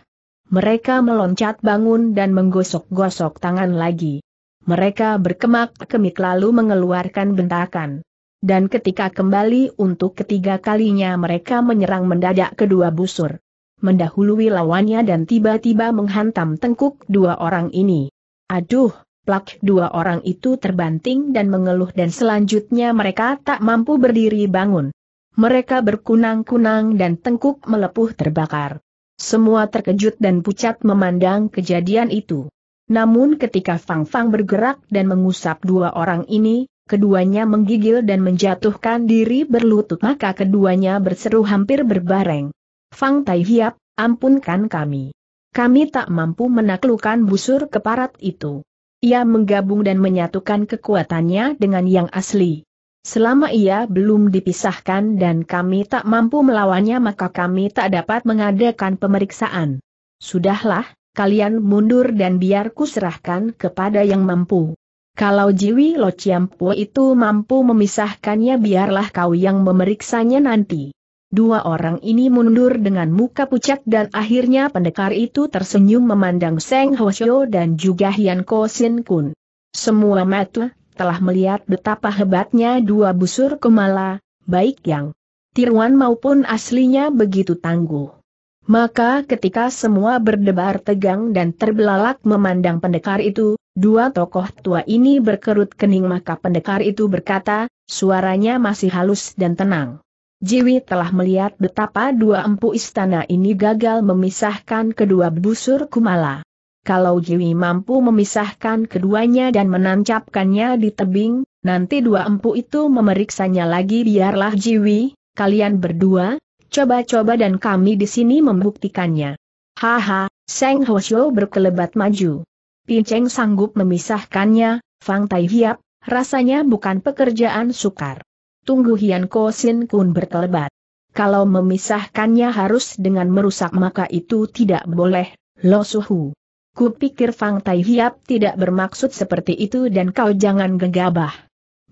Mereka meloncat bangun dan menggosok-gosok tangan lagi. Mereka berkemak-kemik lalu mengeluarkan bentakan. Dan ketika kembali untuk ketiga kalinya mereka menyerang mendadak kedua busur. Mendahului lawannya dan tiba-tiba menghantam tengkuk dua orang ini. Aduh, plak dua orang itu terbanting dan mengeluh dan selanjutnya mereka tak mampu berdiri bangun. Mereka berkunang-kunang dan tengkuk melepuh terbakar. Semua terkejut dan pucat memandang kejadian itu. Namun ketika Fang Fang bergerak dan mengusap dua orang ini, keduanya menggigil dan menjatuhkan diri berlutut maka keduanya berseru hampir berbareng. Fang Tai Hiap, ampunkan kami. Kami tak mampu menaklukkan busur keparat itu. Ia menggabung dan menyatukan kekuatannya dengan yang asli. Selama ia belum dipisahkan dan kami tak mampu melawannya maka kami tak dapat mengadakan pemeriksaan. Sudahlah, kalian mundur dan biar ku serahkan kepada yang mampu. Kalau Jiwi Lo Chiampo itu mampu memisahkannya biarlah kau yang memeriksanya nanti. Dua orang ini mundur dengan muka pucat dan akhirnya pendekar itu tersenyum memandang Seng Hoshio dan juga Hian Ko Sin Kun. Semua mata telah melihat betapa hebatnya dua busur kemala, baik yang tiruan maupun aslinya begitu tangguh. Maka ketika semua berdebar tegang dan terbelalak memandang pendekar itu, dua tokoh tua ini berkerut kening maka pendekar itu berkata, suaranya masih halus dan tenang. Jiwi telah melihat betapa dua empu istana ini gagal memisahkan kedua busur kumala. Kalau Jiwi mampu memisahkan keduanya dan menancapkannya di tebing, nanti dua empu itu memeriksanya lagi biarlah Jiwi, kalian berdua, Coba-coba dan kami di sini membuktikannya. Haha, Seng Hosyo berkelebat maju. Pinceng sanggup memisahkannya, Fang Tai Hiap, rasanya bukan pekerjaan sukar. Tunggu Hian Ko Sin Kun berkelebat. Kalau memisahkannya harus dengan merusak maka itu tidak boleh, Lo Suhu. Kupikir Fang Tai Hiap tidak bermaksud seperti itu dan kau jangan gegabah.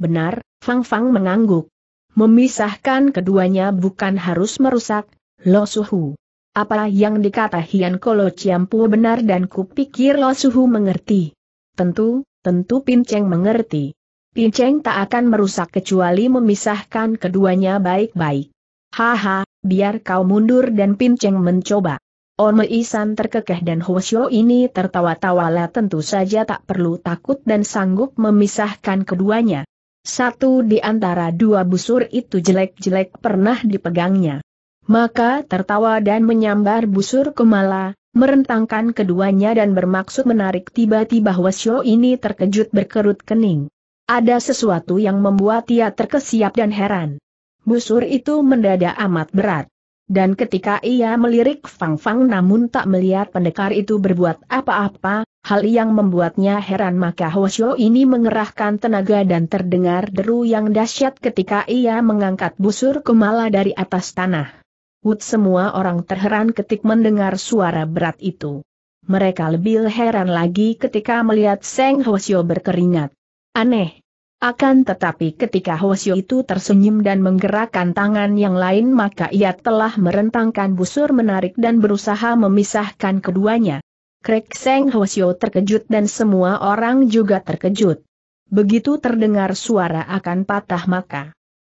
Benar, Fang Fang mengangguk. Memisahkan keduanya bukan harus merusak, Lo Suhu. Apa yang dikata Hian Kolo Ciampu benar dan kupikir Lo Suhu mengerti. Tentu, tentu Pinceng mengerti. Pinceng tak akan merusak kecuali memisahkan keduanya baik-baik. Haha, biar kau mundur dan Pinceng mencoba. Orme Isan terkekeh dan Hoshio ini tertawa tawalah tentu saja tak perlu takut dan sanggup memisahkan keduanya. Satu di antara dua busur itu jelek-jelek pernah dipegangnya. Maka tertawa dan menyambar busur kemala, merentangkan keduanya dan bermaksud menarik tiba-tiba Wasyo ini terkejut berkerut kening. Ada sesuatu yang membuat ia terkesiap dan heran. Busur itu mendadak amat berat. Dan ketika ia melirik Fang Fang namun tak melihat pendekar itu berbuat apa-apa, hal yang membuatnya heran maka Hosyo ini mengerahkan tenaga dan terdengar deru yang dahsyat ketika ia mengangkat busur kemala dari atas tanah. Wut semua orang terheran ketik mendengar suara berat itu. Mereka lebih heran lagi ketika melihat Seng Hosyo berkeringat. Aneh, akan tetapi ketika Hosyo itu tersenyum dan menggerakkan tangan yang lain maka ia telah merentangkan busur menarik dan berusaha memisahkan keduanya. Krek Seng Hosyo terkejut dan semua orang juga terkejut. Begitu terdengar suara akan patah maka.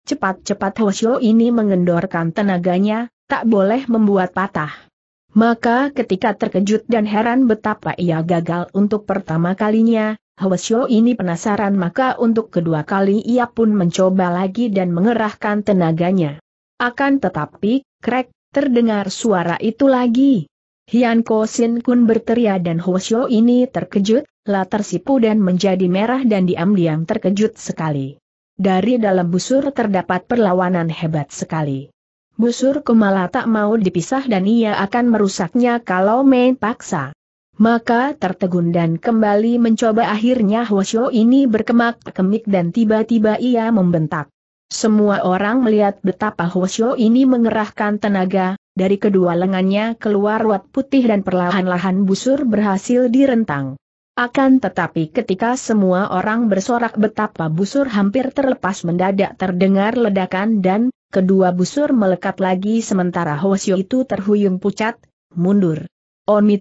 Cepat-cepat Hosyo ini mengendorkan tenaganya, tak boleh membuat patah. Maka ketika terkejut dan heran betapa ia gagal untuk pertama kalinya, Hwasyo ini penasaran maka untuk kedua kali ia pun mencoba lagi dan mengerahkan tenaganya. Akan tetapi, krek, terdengar suara itu lagi. Hian Ko Sin Kun berteriak dan Hwasyo ini terkejut, lah tersipu dan menjadi merah dan diam-diam terkejut sekali. Dari dalam busur terdapat perlawanan hebat sekali. Busur Kumala tak mau dipisah dan ia akan merusaknya kalau main paksa. Maka tertegun dan kembali mencoba akhirnya Hwasyo ini berkemak-kemik dan tiba-tiba ia membentak. Semua orang melihat betapa Hwasyo ini mengerahkan tenaga, dari kedua lengannya keluar wat putih dan perlahan-lahan busur berhasil direntang. Akan tetapi ketika semua orang bersorak betapa busur hampir terlepas mendadak terdengar ledakan dan, kedua busur melekat lagi sementara Hwasyo itu terhuyung pucat, mundur.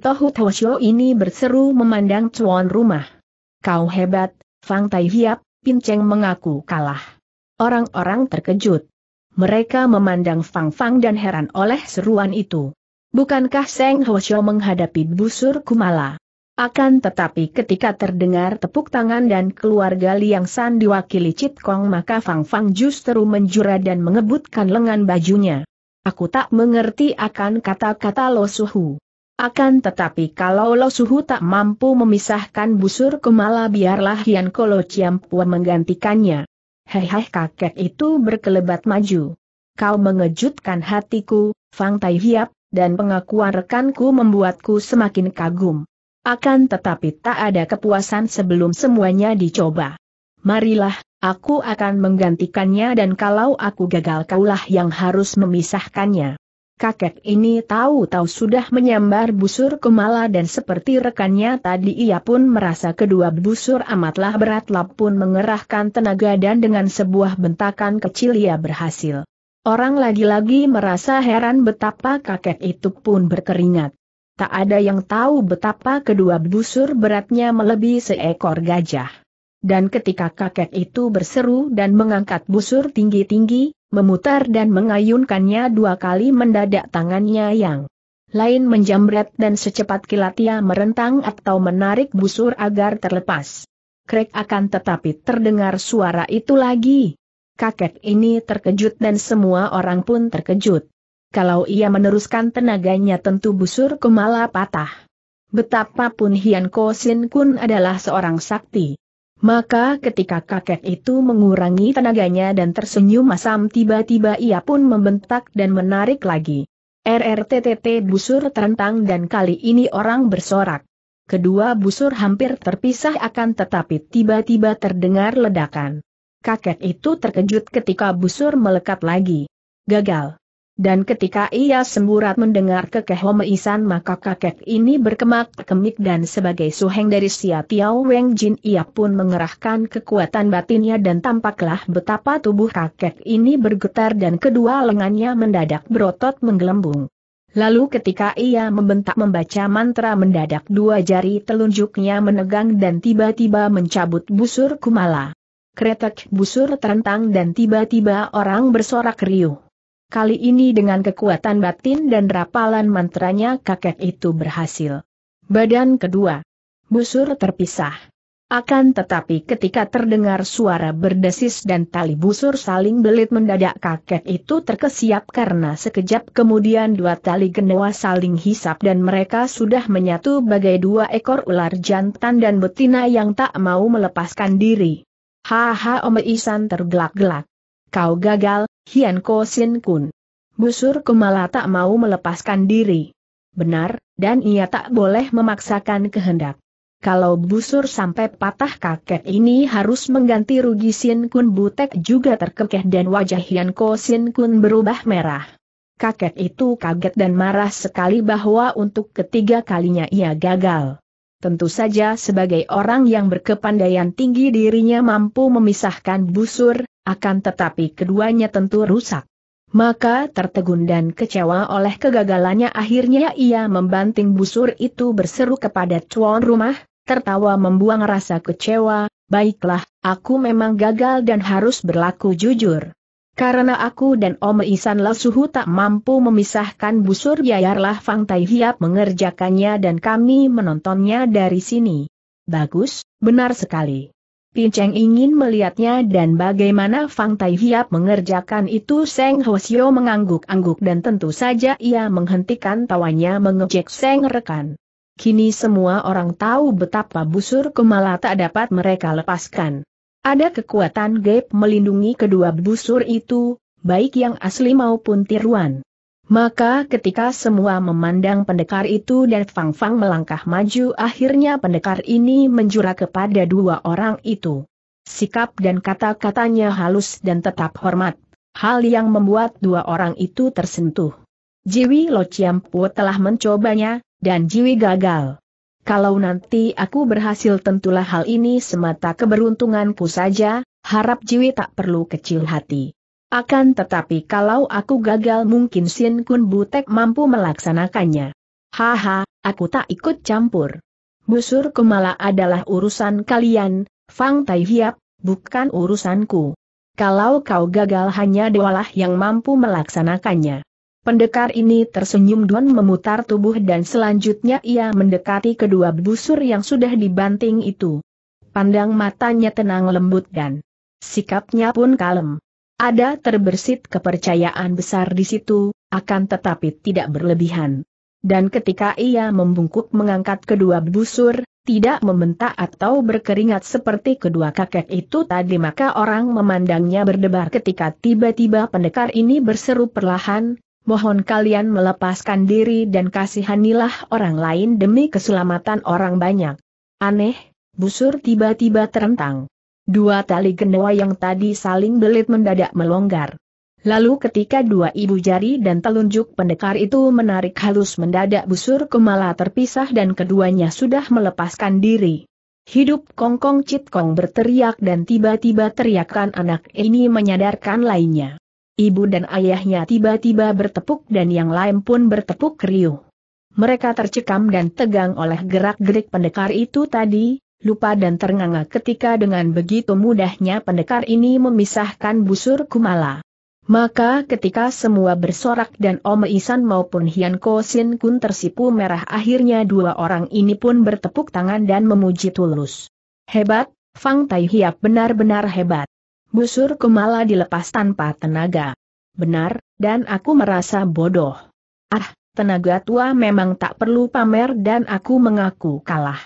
Tohu Taosho ini berseru memandang cuan rumah. Kau hebat, Fang Tai Hiap, Pinceng mengaku kalah. Orang-orang terkejut. Mereka memandang Fang Fang dan heran oleh seruan itu. Bukankah Seng Hoshio menghadapi busur Kumala? Akan tetapi ketika terdengar tepuk tangan dan keluarga Liang San diwakili Cit Kong maka Fang Fang justru menjura dan mengebutkan lengan bajunya. Aku tak mengerti akan kata-kata Lo Suhu. Akan tetapi kalau Lo Suhu tak mampu memisahkan busur kemala biarlah Hian Kolo Ciampua menggantikannya. Hehe kakek itu berkelebat maju. Kau mengejutkan hatiku, Fang Tai Hiap, dan pengakuan rekanku membuatku semakin kagum. Akan tetapi tak ada kepuasan sebelum semuanya dicoba. Marilah, aku akan menggantikannya dan kalau aku gagal kaulah yang harus memisahkannya kakek ini tahu-tahu sudah menyambar busur Kumala dan seperti rekannya tadi ia pun merasa kedua busur amatlah berat lap pun mengerahkan tenaga dan dengan sebuah bentakan kecil ia berhasil. Orang lagi-lagi merasa heran betapa kakek itu pun berkeringat. Tak ada yang tahu betapa kedua busur beratnya melebihi seekor gajah. Dan ketika kakek itu berseru dan mengangkat busur tinggi-tinggi, memutar dan mengayunkannya dua kali mendadak tangannya yang lain menjamret dan secepat kilat ia merentang atau menarik busur agar terlepas. Krek akan tetapi terdengar suara itu lagi. Kakek ini terkejut dan semua orang pun terkejut. Kalau ia meneruskan tenaganya tentu busur kemala patah. Betapapun Hian Ko Sin Kun adalah seorang sakti. Maka ketika kakek itu mengurangi tenaganya dan tersenyum masam tiba-tiba ia pun membentak dan menarik lagi. RRTTT busur terentang dan kali ini orang bersorak. Kedua busur hampir terpisah akan tetapi tiba-tiba terdengar ledakan. Kakek itu terkejut ketika busur melekat lagi. Gagal. Dan ketika ia semburat mendengar kekehomeisan maka kakek ini berkemak-kemik dan sebagai suheng dari Sia Tiao Weng Jin ia pun mengerahkan kekuatan batinnya dan tampaklah betapa tubuh kakek ini bergetar dan kedua lengannya mendadak berotot menggelembung. Lalu ketika ia membentak membaca mantra mendadak dua jari telunjuknya menegang dan tiba-tiba mencabut busur kumala. Kretek busur terentang dan tiba-tiba orang bersorak riuh. Kali ini dengan kekuatan batin dan rapalan mantranya kakek itu berhasil. Badan kedua. Busur terpisah. Akan tetapi ketika terdengar suara berdesis dan tali busur saling belit mendadak kakek itu terkesiap karena sekejap kemudian dua tali genewa saling hisap dan mereka sudah menyatu bagai dua ekor ular jantan dan betina yang tak mau melepaskan diri. Haha Om Isan tergelak-gelak. Kau gagal, Hian Ko Sin Kun. Busur Kumala tak mau melepaskan diri. Benar, dan ia tak boleh memaksakan kehendak. Kalau busur sampai patah kakek ini harus mengganti rugi Sin Kun Butek juga terkekeh dan wajah Hian Ko Sin Kun berubah merah. Kakek itu kaget dan marah sekali bahwa untuk ketiga kalinya ia gagal. Tentu saja sebagai orang yang berkepandaian tinggi dirinya mampu memisahkan busur, akan tetapi keduanya tentu rusak. Maka tertegun dan kecewa oleh kegagalannya akhirnya ia membanting busur itu berseru kepada tuan rumah, tertawa membuang rasa kecewa, baiklah, aku memang gagal dan harus berlaku jujur. Karena aku dan Om Isan Lesuhu tak mampu memisahkan busur biarlah Fang Tai Hiap mengerjakannya dan kami menontonnya dari sini. Bagus, benar sekali. Pinceng ingin melihatnya dan bagaimana Fang Tai Hiap mengerjakan itu Seng Hosio mengangguk-angguk dan tentu saja ia menghentikan tawanya mengejek Seng rekan. Kini semua orang tahu betapa busur kemala tak dapat mereka lepaskan. Ada kekuatan gap melindungi kedua busur itu, baik yang asli maupun tiruan. Maka ketika semua memandang pendekar itu dan Fang Fang melangkah maju akhirnya pendekar ini menjura kepada dua orang itu. Sikap dan kata-katanya halus dan tetap hormat, hal yang membuat dua orang itu tersentuh. Jiwi Lo Chiampu telah mencobanya, dan Jiwi gagal. Kalau nanti aku berhasil tentulah hal ini semata keberuntunganku saja, harap Jiwi tak perlu kecil hati. Akan tetapi kalau aku gagal mungkin Sin Kun Butek mampu melaksanakannya. Haha, aku tak ikut campur. Busur Kumala adalah urusan kalian, Fang Tai Hiap, bukan urusanku. Kalau kau gagal hanya dewalah yang mampu melaksanakannya. Pendekar ini tersenyum dan memutar tubuh dan selanjutnya ia mendekati kedua busur yang sudah dibanting itu. Pandang matanya tenang lembut dan sikapnya pun kalem. Ada terbersit kepercayaan besar di situ, akan tetapi tidak berlebihan. Dan ketika ia membungkuk mengangkat kedua busur, tidak membentak atau berkeringat seperti kedua kakek itu tadi maka orang memandangnya berdebar ketika tiba-tiba pendekar ini berseru perlahan, mohon kalian melepaskan diri dan kasihanilah orang lain demi keselamatan orang banyak. Aneh, busur tiba-tiba terentang. Dua tali genoa yang tadi saling belit mendadak melonggar. Lalu ketika dua ibu jari dan telunjuk pendekar itu menarik halus mendadak busur kemala terpisah dan keduanya sudah melepaskan diri. Hidup Kongkong Chit Kong berteriak dan tiba-tiba teriakan anak ini menyadarkan lainnya. Ibu dan ayahnya tiba-tiba bertepuk dan yang lain pun bertepuk riuh. Mereka tercekam dan tegang oleh gerak-gerik pendekar itu tadi, lupa dan ternganga ketika dengan begitu mudahnya pendekar ini memisahkan busur kumala. Maka ketika semua bersorak dan Om Isan maupun Hian Ko Sin Kun tersipu merah akhirnya dua orang ini pun bertepuk tangan dan memuji tulus. Hebat, Fang Tai Hiap benar-benar hebat. Busur kumala dilepas tanpa tenaga. Benar, dan aku merasa bodoh. Ah, tenaga tua memang tak perlu pamer dan aku mengaku kalah.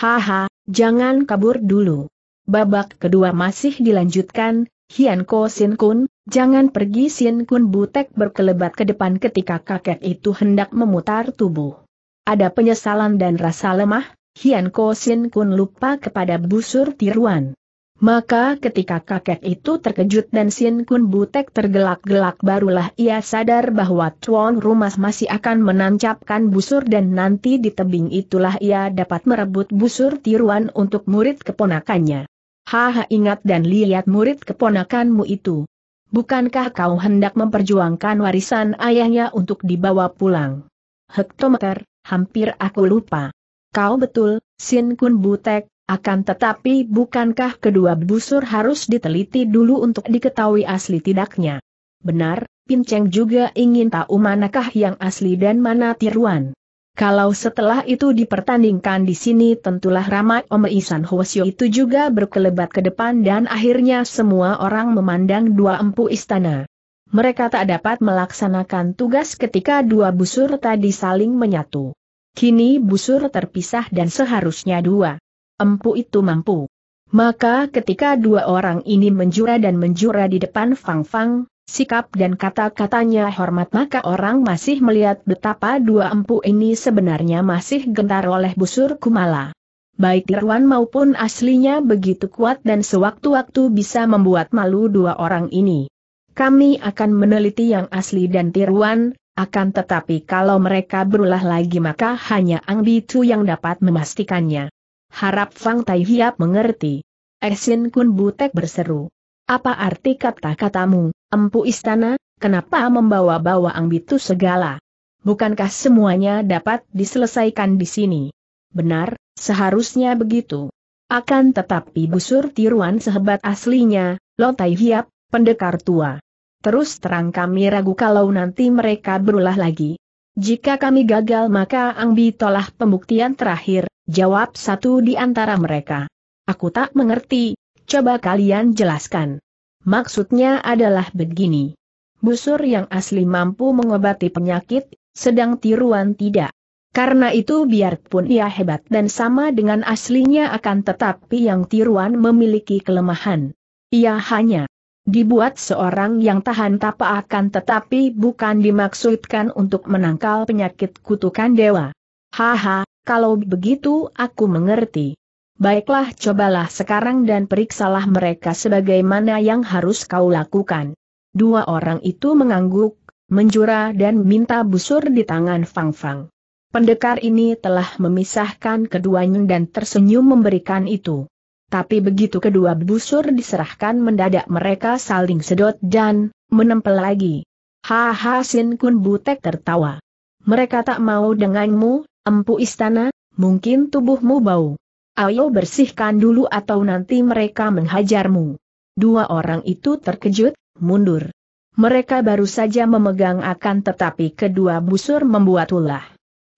Haha, jangan kabur dulu. Babak kedua masih dilanjutkan, Hian Ko Sin Kun, jangan pergi Sin Kun Butek berkelebat ke depan ketika kakek itu hendak memutar tubuh. Ada penyesalan dan rasa lemah, Hian Ko Sin Kun lupa kepada busur tiruan. Maka ketika kakek itu terkejut dan Sin Kun Butek tergelak-gelak barulah ia sadar bahwa tuan rumah masih akan menancapkan busur dan nanti di tebing itulah ia dapat merebut busur tiruan untuk murid keponakannya. Haha ingat dan lihat murid keponakanmu itu. Bukankah kau hendak memperjuangkan warisan ayahnya untuk dibawa pulang? Hektometer, hampir aku lupa. Kau betul, Sin Kun Butek, akan tetapi bukankah kedua busur harus diteliti dulu untuk diketahui asli tidaknya? Benar, Pinceng juga ingin tahu manakah yang asli dan mana tiruan. Kalau setelah itu dipertandingkan di sini tentulah ramai Om Isan Hwasyo itu juga berkelebat ke depan dan akhirnya semua orang memandang dua empu istana. Mereka tak dapat melaksanakan tugas ketika dua busur tadi saling menyatu. Kini busur terpisah dan seharusnya dua empu itu mampu. Maka ketika dua orang ini menjura dan menjura di depan Fang Fang, sikap dan kata-katanya hormat maka orang masih melihat betapa dua empu ini sebenarnya masih gentar oleh busur kumala. Baik tiruan maupun aslinya begitu kuat dan sewaktu-waktu bisa membuat malu dua orang ini. Kami akan meneliti yang asli dan tiruan, akan tetapi kalau mereka berulah lagi maka hanya Ang Bitu yang dapat memastikannya. Harap Fang Tai Hiap mengerti. Esin eh Kun Butek berseru. Apa arti kata-katamu, empu istana, kenapa membawa-bawa angbitu segala? Bukankah semuanya dapat diselesaikan di sini? Benar, seharusnya begitu. Akan tetapi busur tiruan sehebat aslinya, Lotai Hiap, pendekar tua. Terus terang kami ragu kalau nanti mereka berulah lagi. Jika kami gagal maka Angbi tolah pembuktian terakhir, Jawab satu di antara mereka. Aku tak mengerti, coba kalian jelaskan. Maksudnya adalah begini. Busur yang asli mampu mengobati penyakit, sedang tiruan tidak. Karena itu biarpun ia hebat dan sama dengan aslinya akan tetapi yang tiruan memiliki kelemahan. Ia hanya dibuat seorang yang tahan tapa akan tetapi bukan dimaksudkan untuk menangkal penyakit kutukan dewa. Haha, kalau begitu aku mengerti. Baiklah cobalah sekarang dan periksalah mereka sebagaimana yang harus kau lakukan. Dua orang itu mengangguk, menjura dan minta busur di tangan Fang Fang. Pendekar ini telah memisahkan keduanya dan tersenyum memberikan itu. Tapi begitu kedua busur diserahkan mendadak mereka saling sedot dan menempel lagi. Haha Sin Kun Butek tertawa. Mereka tak mau denganmu, Empu istana, mungkin tubuhmu bau. Ayo bersihkan dulu atau nanti mereka menghajarmu. Dua orang itu terkejut, mundur. Mereka baru saja memegang akan tetapi kedua busur membuat ulah.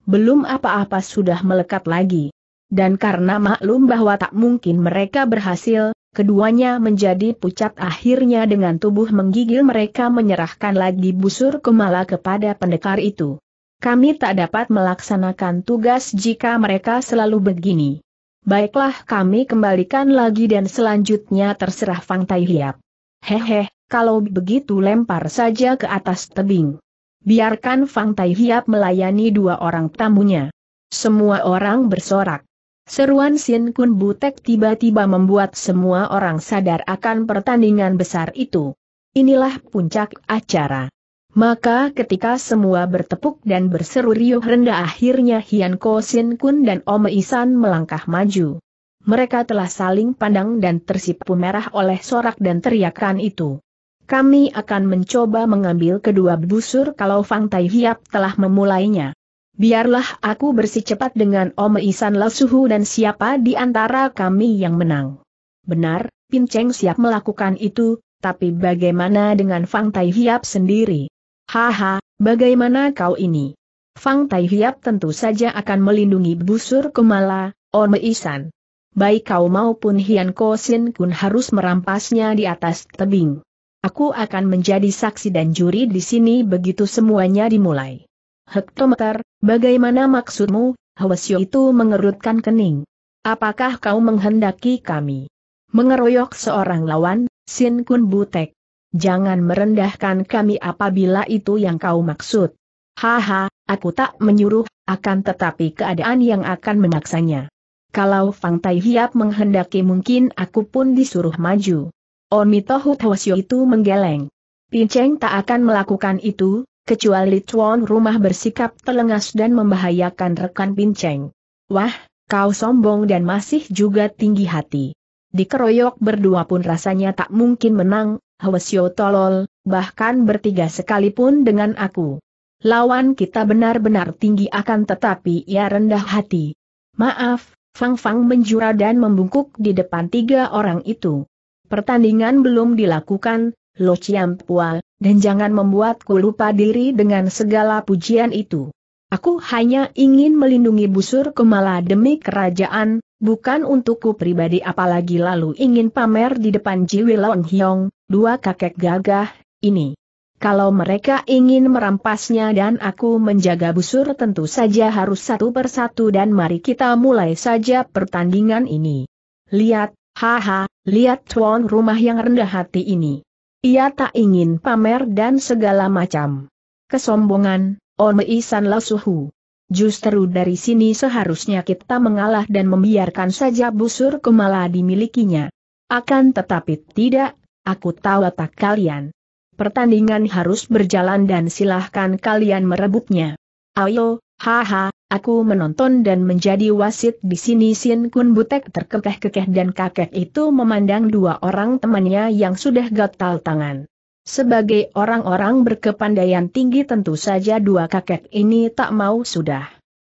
Belum apa-apa sudah melekat lagi. Dan karena maklum bahwa tak mungkin mereka berhasil, keduanya menjadi pucat akhirnya dengan tubuh menggigil mereka menyerahkan lagi busur kemala kepada pendekar itu. Kami tak dapat melaksanakan tugas jika mereka selalu begini. Baiklah kami kembalikan lagi dan selanjutnya terserah Fang Tai Hiap. Hehe, kalau begitu lempar saja ke atas tebing. Biarkan Fang Tai Hiap melayani dua orang tamunya. Semua orang bersorak. Seruan Sin Kun Butek tiba-tiba membuat semua orang sadar akan pertandingan besar itu. Inilah puncak acara. Maka ketika semua bertepuk dan berseru riuh rendah akhirnya Hian Ko Sin Kun dan Ome Isan melangkah maju. Mereka telah saling pandang dan tersipu merah oleh sorak dan teriakan itu. Kami akan mencoba mengambil kedua busur kalau Fang Tai Hiap telah memulainya. Biarlah aku bersih cepat dengan Ome Isan Lasuhu dan siapa di antara kami yang menang. Benar, Pin Cheng siap melakukan itu, tapi bagaimana dengan Fang Tai Hiap sendiri? Haha, bagaimana kau ini? Fang Tai Hiap tentu saja akan melindungi busur Kumala, Orme Isan. Baik kau maupun Hian Ko Sin Kun harus merampasnya di atas tebing. Aku akan menjadi saksi dan juri di sini begitu semuanya dimulai. Hektometer, bagaimana maksudmu? Hwasyo itu mengerutkan kening. Apakah kau menghendaki kami mengeroyok seorang lawan, Sin Kun Butek? jangan merendahkan kami apabila itu yang kau maksud. Haha, aku tak menyuruh, akan tetapi keadaan yang akan memaksanya. Kalau Fang Tai Hiap menghendaki mungkin aku pun disuruh maju. Onitohu Tawasyo itu menggeleng. Pinceng tak akan melakukan itu, kecuali tuan rumah bersikap telengas dan membahayakan rekan Pinceng. Wah, kau sombong dan masih juga tinggi hati. Dikeroyok berdua pun rasanya tak mungkin menang, Hwasyo tolol, bahkan bertiga sekalipun dengan aku. Lawan kita benar-benar tinggi akan tetapi ia rendah hati. Maaf, Fang Fang menjura dan membungkuk di depan tiga orang itu. Pertandingan belum dilakukan, Lo Pua, dan jangan membuatku lupa diri dengan segala pujian itu. Aku hanya ingin melindungi busur kemala demi kerajaan, bukan untukku pribadi apalagi lalu ingin pamer di depan Jiwi Long Hyong, dua kakek gagah, ini. Kalau mereka ingin merampasnya dan aku menjaga busur tentu saja harus satu persatu dan mari kita mulai saja pertandingan ini. Lihat, haha, lihat tuan rumah yang rendah hati ini. Ia tak ingin pamer dan segala macam. Kesombongan, onmeisan lasuhu. Justru dari sini seharusnya kita mengalah dan membiarkan saja busur kemala dimilikinya. Akan tetapi tidak, Aku tahu otak kalian. Pertandingan harus berjalan dan silahkan kalian merebutnya. Ayo, haha, aku menonton dan menjadi wasit di sini Sin Kun Butek terkekeh-kekeh dan kakek itu memandang dua orang temannya yang sudah gatal tangan. Sebagai orang-orang berkepandaian tinggi tentu saja dua kakek ini tak mau sudah.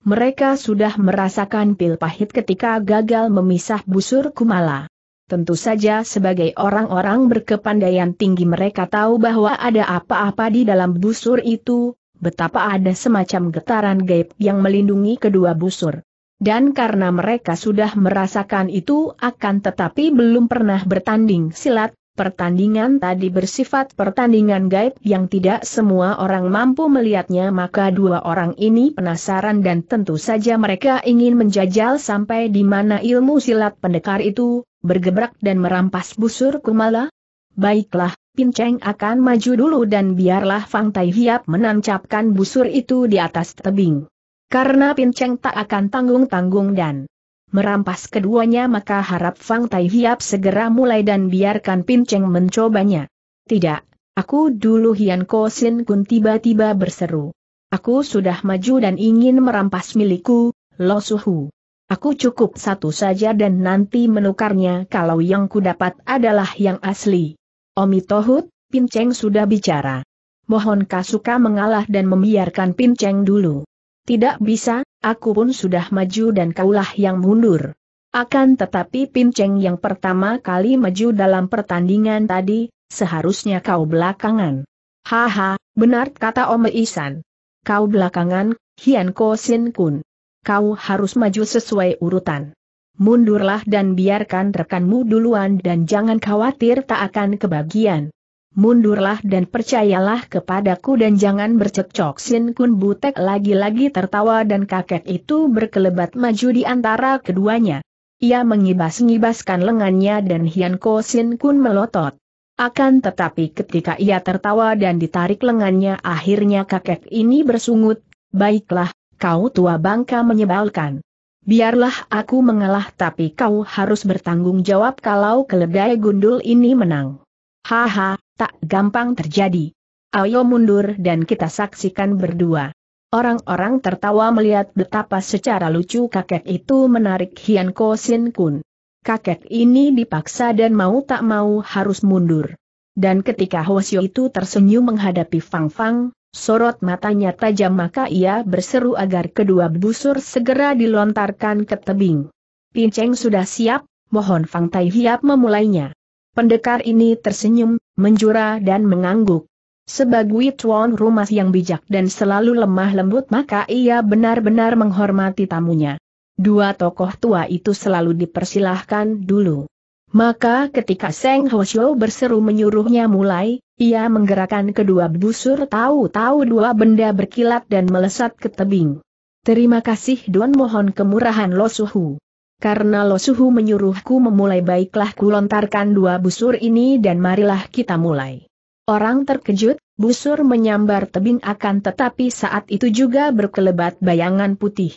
Mereka sudah merasakan pil pahit ketika gagal memisah busur kumala. Tentu saja sebagai orang-orang berkepandaian tinggi mereka tahu bahwa ada apa-apa di dalam busur itu, betapa ada semacam getaran gaib yang melindungi kedua busur. Dan karena mereka sudah merasakan itu akan tetapi belum pernah bertanding silat, Pertandingan tadi bersifat pertandingan gaib yang tidak semua orang mampu melihatnya maka dua orang ini penasaran dan tentu saja mereka ingin menjajal sampai di mana ilmu silat pendekar itu, bergebrak dan merampas busur Kumala. Baiklah, Pinceng akan maju dulu dan biarlah Fang Tai Hiap menancapkan busur itu di atas tebing. Karena Pinceng tak akan tanggung-tanggung dan merampas keduanya maka harap Fang Tai Hiap segera mulai dan biarkan Pin Cheng mencobanya. Tidak, aku dulu Hian Ko Sin Kun tiba-tiba berseru. Aku sudah maju dan ingin merampas milikku, Lo Suhu. Aku cukup satu saja dan nanti menukarnya kalau yang dapat adalah yang asli. Omi Tohut, Pin Cheng sudah bicara. Mohon Kasuka mengalah dan membiarkan Pin Cheng dulu. Tidak bisa, aku pun sudah maju dan kaulah yang mundur. Akan tetapi Pinceng yang pertama kali maju dalam pertandingan tadi, seharusnya kau belakangan. Haha, benar kata Om Isan. Kau belakangan, Hian Ko Sin Kun. Kau harus maju sesuai urutan. Mundurlah dan biarkan rekanmu duluan dan jangan khawatir tak akan kebagian mundurlah dan percayalah kepadaku dan jangan bercekcok Sin Kun Butek lagi-lagi tertawa dan kakek itu berkelebat maju di antara keduanya. Ia mengibas-ngibaskan lengannya dan Hian Ko Sin Kun melotot. Akan tetapi ketika ia tertawa dan ditarik lengannya akhirnya kakek ini bersungut, baiklah, kau tua bangka menyebalkan. Biarlah aku mengalah tapi kau harus bertanggung jawab kalau keledai gundul ini menang. Haha, tak gampang terjadi. Ayo mundur dan kita saksikan berdua. Orang-orang tertawa melihat betapa secara lucu kakek itu menarik Hian Ko Sin Kun. Kakek ini dipaksa dan mau tak mau harus mundur. Dan ketika Hosio itu tersenyum menghadapi Fang Fang, sorot matanya tajam maka ia berseru agar kedua busur segera dilontarkan ke tebing. Pinceng sudah siap, mohon Fang Tai Hiap memulainya. Pendekar ini tersenyum, menjura dan mengangguk. Sebagai tuan rumah yang bijak dan selalu lemah lembut maka ia benar-benar menghormati tamunya. Dua tokoh tua itu selalu dipersilahkan dulu. Maka ketika Seng Hosyo berseru menyuruhnya mulai, ia menggerakkan kedua busur tahu-tahu dua benda berkilat dan melesat ke tebing. Terima kasih Don mohon kemurahan Lo Suhu karena Lo Suhu menyuruhku memulai baiklah kulontarkan dua busur ini dan marilah kita mulai. Orang terkejut, busur menyambar tebing akan tetapi saat itu juga berkelebat bayangan putih.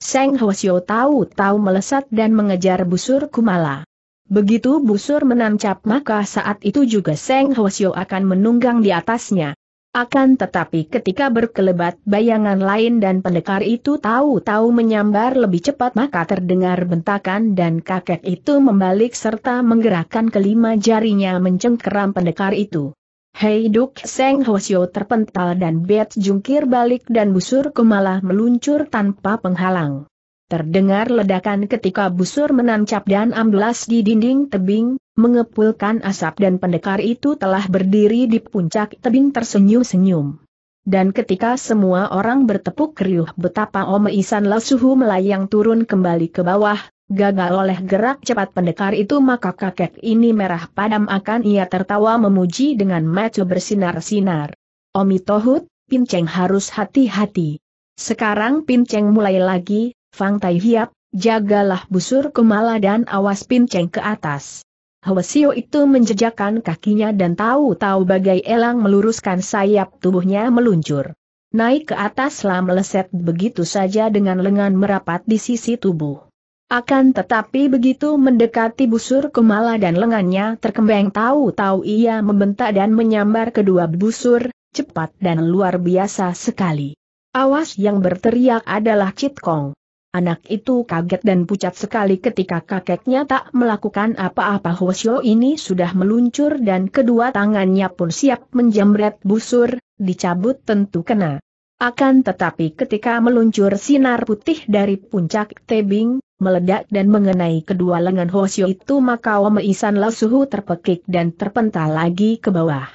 Seng Hwasyo tahu-tahu melesat dan mengejar busur Kumala. Begitu busur menancap maka saat itu juga Seng Hwasyo akan menunggang di atasnya. Akan tetapi ketika berkelebat bayangan lain dan pendekar itu tahu-tahu menyambar lebih cepat maka terdengar bentakan dan kakek itu membalik serta menggerakkan kelima jarinya mencengkeram pendekar itu. Hei Duk Seng Hosyo terpental dan Bet jungkir balik dan busur kumalah meluncur tanpa penghalang. Terdengar ledakan ketika busur menancap dan amblas di dinding tebing, mengepulkan asap dan pendekar itu telah berdiri di puncak tebing tersenyum-senyum. Dan ketika semua orang bertepuk keriuh betapa Ome Isan Lasuhu melayang turun kembali ke bawah, gagal oleh gerak cepat pendekar itu maka kakek ini merah padam akan ia tertawa memuji dengan mata bersinar-sinar. Omi Tohut, Pinceng harus hati-hati. Sekarang Pinceng mulai lagi, Fang Tai Hiap, jagalah busur kemala dan awas pinceng ke atas. Hwasio itu menjejakkan kakinya dan tahu-tahu bagai elang meluruskan sayap tubuhnya meluncur. Naik ke atas lah meleset begitu saja dengan lengan merapat di sisi tubuh. Akan tetapi begitu mendekati busur kemala dan lengannya terkembang tahu-tahu ia membentak dan menyambar kedua busur, cepat dan luar biasa sekali. Awas yang berteriak adalah Kong. Anak itu kaget dan pucat sekali ketika kakeknya tak melakukan apa-apa Hoshio ini sudah meluncur dan kedua tangannya pun siap menjamret busur, dicabut tentu kena. Akan tetapi ketika meluncur sinar putih dari puncak tebing, meledak dan mengenai kedua lengan Hoshio itu maka Omeisan suhu terpekik dan terpental lagi ke bawah.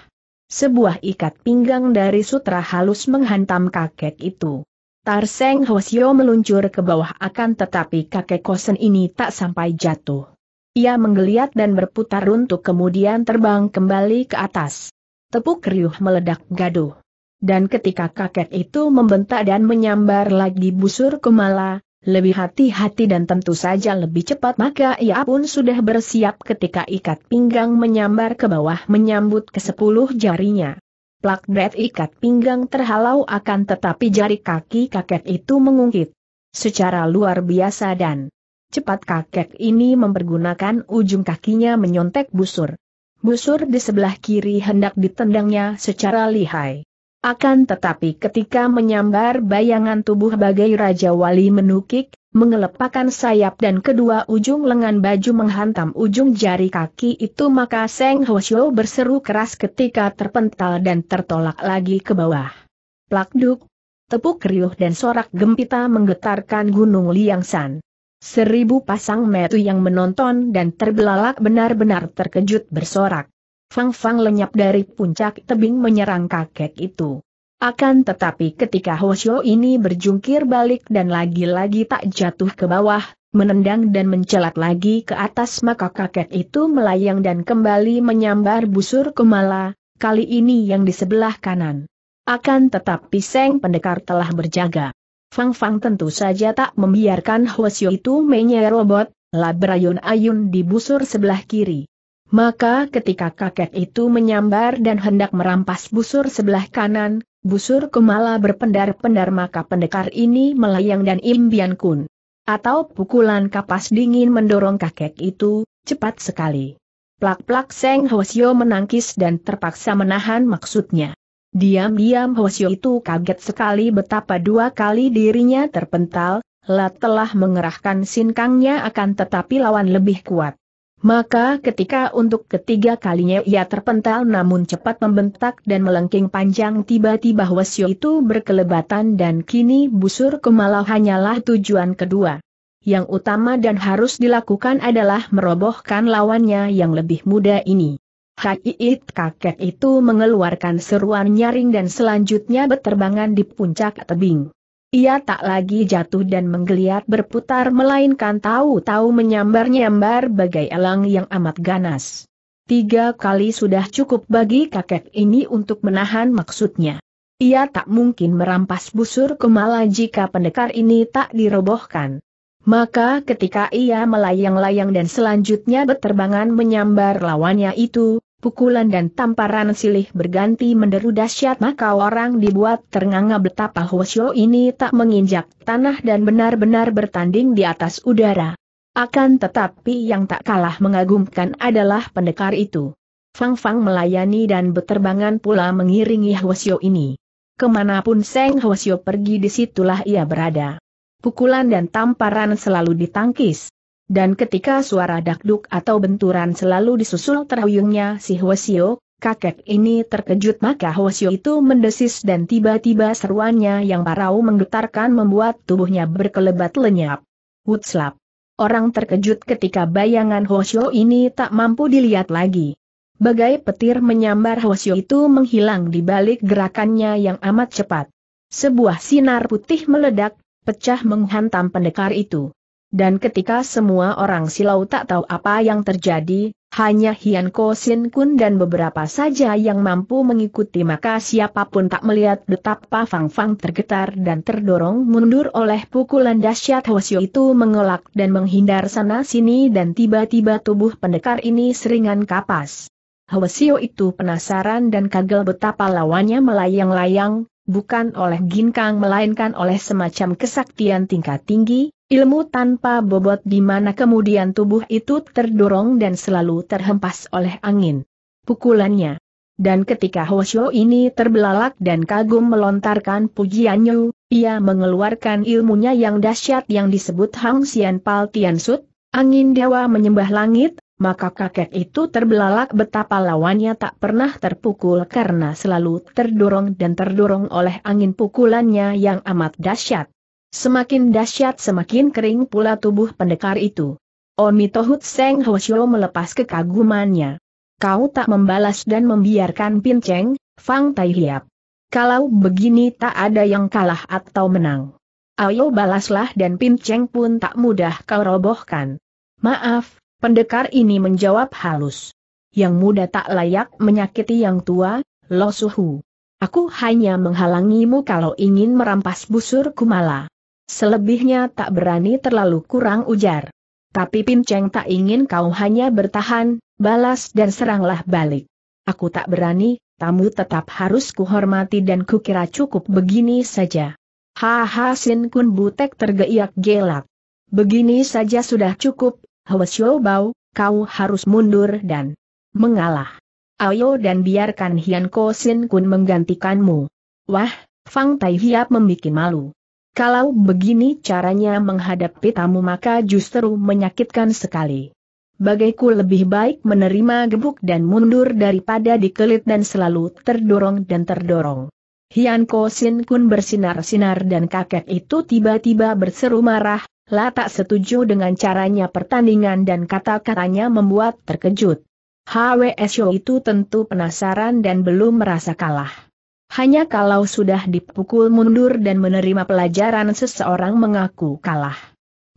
Sebuah ikat pinggang dari sutra halus menghantam kakek itu. Tarseng Hosio meluncur ke bawah akan tetapi kakek kosen ini tak sampai jatuh. Ia menggeliat dan berputar untuk kemudian terbang kembali ke atas. Tepuk riuh meledak gaduh. Dan ketika kakek itu membentak dan menyambar lagi busur kemala, lebih hati-hati dan tentu saja lebih cepat maka ia pun sudah bersiap ketika ikat pinggang menyambar ke bawah menyambut ke sepuluh jarinya plak bret ikat pinggang terhalau akan tetapi jari kaki kakek itu mengungkit. Secara luar biasa dan cepat kakek ini mempergunakan ujung kakinya menyontek busur. Busur di sebelah kiri hendak ditendangnya secara lihai. Akan tetapi ketika menyambar bayangan tubuh bagai Raja Wali menukik, mengelepakan sayap dan kedua ujung lengan baju menghantam ujung jari kaki itu maka Seng Hoshio berseru keras ketika terpental dan tertolak lagi ke bawah. Plakduk, tepuk riuh dan sorak gempita menggetarkan gunung Liangshan. Seribu pasang metu yang menonton dan terbelalak benar-benar terkejut bersorak. Fang Fang lenyap dari puncak tebing menyerang kakek itu. Akan tetapi ketika Hoshio ini berjungkir balik dan lagi-lagi tak jatuh ke bawah, menendang dan mencelat lagi ke atas maka kakek itu melayang dan kembali menyambar busur Kumala, kali ini yang di sebelah kanan. Akan tetapi Seng Pendekar telah berjaga. Fang Fang tentu saja tak membiarkan Hoshio itu menyerobot, labrayun ayun di busur sebelah kiri. Maka ketika kakek itu menyambar dan hendak merampas busur sebelah kanan, busur kumala berpendar-pendar maka pendekar ini melayang dan imbian kun. Atau pukulan kapas dingin mendorong kakek itu, cepat sekali. Plak-plak Seng Hwasyo menangkis dan terpaksa menahan maksudnya. Diam-diam Hwasyo itu kaget sekali betapa dua kali dirinya terpental, Lat telah mengerahkan sinkangnya akan tetapi lawan lebih kuat. Maka ketika untuk ketiga kalinya ia terpental namun cepat membentak dan melengking panjang tiba-tiba Wesyo itu berkelebatan dan kini busur kemalau hanyalah tujuan kedua. Yang utama dan harus dilakukan adalah merobohkan lawannya yang lebih muda ini. Haiit kakek itu mengeluarkan seruan nyaring dan selanjutnya beterbangan di puncak tebing. Ia tak lagi jatuh dan menggeliat berputar melainkan tahu-tahu menyambar-nyambar bagai elang yang amat ganas. Tiga kali sudah cukup bagi kakek ini untuk menahan maksudnya. Ia tak mungkin merampas busur kemala jika pendekar ini tak dirobohkan. Maka ketika ia melayang-layang dan selanjutnya berterbangan menyambar lawannya itu, Pukulan dan tamparan silih berganti menderu dahsyat maka orang dibuat ternganga betapa Hwasyo ini tak menginjak tanah dan benar-benar bertanding di atas udara. Akan tetapi yang tak kalah mengagumkan adalah pendekar itu. Fang Fang melayani dan beterbangan pula mengiringi Hwasyo ini. Kemanapun Seng Hwasyo pergi disitulah ia berada. Pukulan dan tamparan selalu ditangkis dan ketika suara dakduk atau benturan selalu disusul terhuyungnya si Hwasio, kakek ini terkejut maka Hwasio itu mendesis dan tiba-tiba seruannya yang parau menggetarkan membuat tubuhnya berkelebat lenyap. Wutslap. Orang terkejut ketika bayangan Hwasio ini tak mampu dilihat lagi. Bagai petir menyambar Hwasyo itu menghilang di balik gerakannya yang amat cepat. Sebuah sinar putih meledak, pecah menghantam pendekar itu. Dan ketika semua orang silau tak tahu apa yang terjadi, hanya Hian Ko Sin Kun dan beberapa saja yang mampu mengikuti maka siapapun tak melihat betapa Fang Fang tergetar dan terdorong mundur oleh pukulan dahsyat Hwasyo itu mengelak dan menghindar sana-sini dan tiba-tiba tubuh pendekar ini seringan kapas. Hwasyo itu penasaran dan kagel betapa lawannya melayang-layang, bukan oleh ginkang melainkan oleh semacam kesaktian tingkat tinggi, Ilmu tanpa bobot di mana kemudian tubuh itu terdorong dan selalu terhempas oleh angin. Pukulannya. Dan ketika Hoshio ini terbelalak dan kagum melontarkan pujiannya, ia mengeluarkan ilmunya yang dahsyat yang disebut Hang Sian Pal Tian Sut, angin dewa menyembah langit, maka kakek itu terbelalak betapa lawannya tak pernah terpukul karena selalu terdorong dan terdorong oleh angin pukulannya yang amat dahsyat. Semakin dahsyat semakin kering pula tubuh pendekar itu. Oni Tohut Seng Hoshio melepas kekagumannya. Kau tak membalas dan membiarkan pinceng, Fang Tai Hiap. Kalau begini tak ada yang kalah atau menang. Ayo balaslah dan pinceng pun tak mudah kau robohkan. Maaf, pendekar ini menjawab halus. Yang muda tak layak menyakiti yang tua, Lo Suhu. Aku hanya menghalangimu kalau ingin merampas busur kumala. Selebihnya tak berani terlalu kurang ujar. Tapi Pinceng tak ingin kau hanya bertahan, balas dan seranglah balik. Aku tak berani, tamu tetap harus kuhormati dan kukira cukup begini saja. Haha Sin Kun Butek tergeiak gelak. Begini saja sudah cukup, Hwasyo Bau, kau harus mundur dan mengalah. Ayo dan biarkan Hian Ko Sin Kun menggantikanmu. Wah, Fang Tai Hiap membuat malu. Kalau begini caranya menghadapi tamu maka justru menyakitkan sekali. Bagaiku lebih baik menerima gebuk dan mundur daripada dikelit dan selalu terdorong dan terdorong. Hian Ko Sin Kun bersinar-sinar dan kakek itu tiba-tiba berseru marah, La tak setuju dengan caranya pertandingan dan kata-katanya membuat terkejut. HWSO itu tentu penasaran dan belum merasa kalah. Hanya kalau sudah dipukul mundur dan menerima pelajaran seseorang mengaku kalah.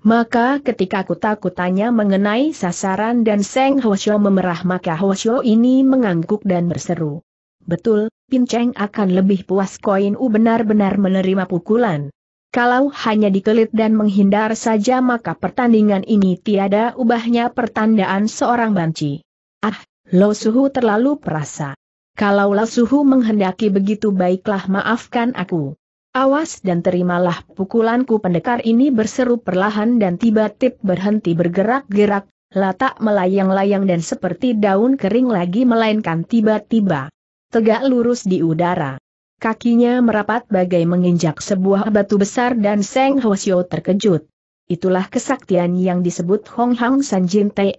Maka ketika kutakutannya mengenai sasaran dan Seng Hoshio memerah maka Hoshio ini mengangguk dan berseru. Betul, Pinceng akan lebih puas koin U benar-benar menerima pukulan. Kalau hanya dikelit dan menghindar saja maka pertandingan ini tiada ubahnya pertandaan seorang banci. Ah, Lo Suhu terlalu perasa. Kalaulah suhu menghendaki begitu baiklah maafkan aku. Awas dan terimalah pukulanku pendekar ini berseru perlahan dan tiba-tiba berhenti bergerak-gerak, latak melayang-layang dan seperti daun kering lagi melainkan tiba-tiba. Tegak lurus di udara. Kakinya merapat bagai menginjak sebuah batu besar dan Seng Hwasyo terkejut. Itulah kesaktian yang disebut Hong Hang San Jin Te,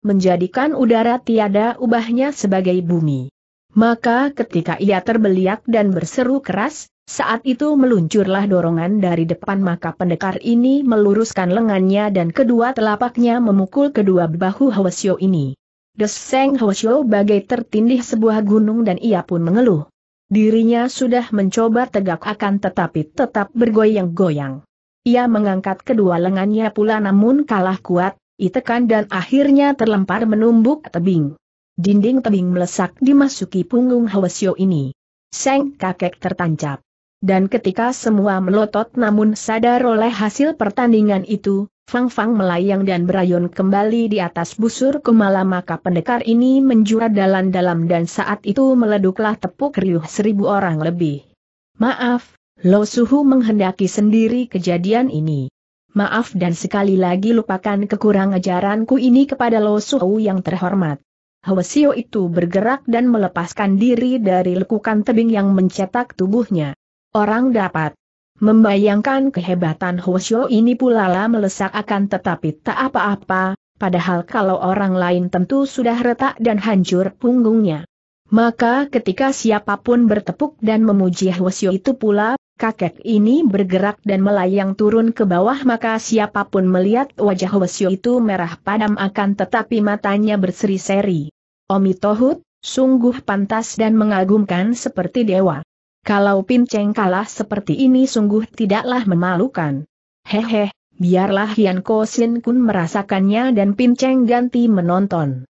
menjadikan udara tiada ubahnya sebagai bumi. Maka ketika ia terbeliak dan berseru keras, saat itu meluncurlah dorongan dari depan maka pendekar ini meluruskan lengannya dan kedua telapaknya memukul kedua bahu Hwasyo ini. Deseng Hwasyo bagai tertindih sebuah gunung dan ia pun mengeluh. Dirinya sudah mencoba tegak akan tetapi tetap bergoyang-goyang. Ia mengangkat kedua lengannya pula namun kalah kuat, itekan dan akhirnya terlempar menumbuk tebing. Dinding tebing melesak dimasuki punggung Hwasyo ini. Seng kakek tertancap. Dan ketika semua melotot namun sadar oleh hasil pertandingan itu, Fang Fang melayang dan berayun kembali di atas busur kumala maka pendekar ini menjurat dalam-dalam dan saat itu meleduklah tepuk riuh seribu orang lebih. Maaf, Lo Suhu menghendaki sendiri kejadian ini. Maaf dan sekali lagi lupakan kekurang ajaranku ini kepada Lo Suhu yang terhormat. Hwasio itu bergerak dan melepaskan diri dari lekukan tebing yang mencetak tubuhnya. Orang dapat membayangkan kehebatan Hwasio ini pula lah melesak akan tetapi tak apa-apa, padahal kalau orang lain tentu sudah retak dan hancur punggungnya. Maka ketika siapapun bertepuk dan memuji Hwasio itu pula, kakek ini bergerak dan melayang turun ke bawah maka siapapun melihat wajah Hwasio itu merah padam akan tetapi matanya berseri-seri. Omi Tohut, sungguh pantas dan mengagumkan seperti dewa. Kalau Pinceng kalah seperti ini sungguh tidaklah memalukan. Hehe, biarlah Hian Ko Sin Kun merasakannya dan Pinceng ganti menonton.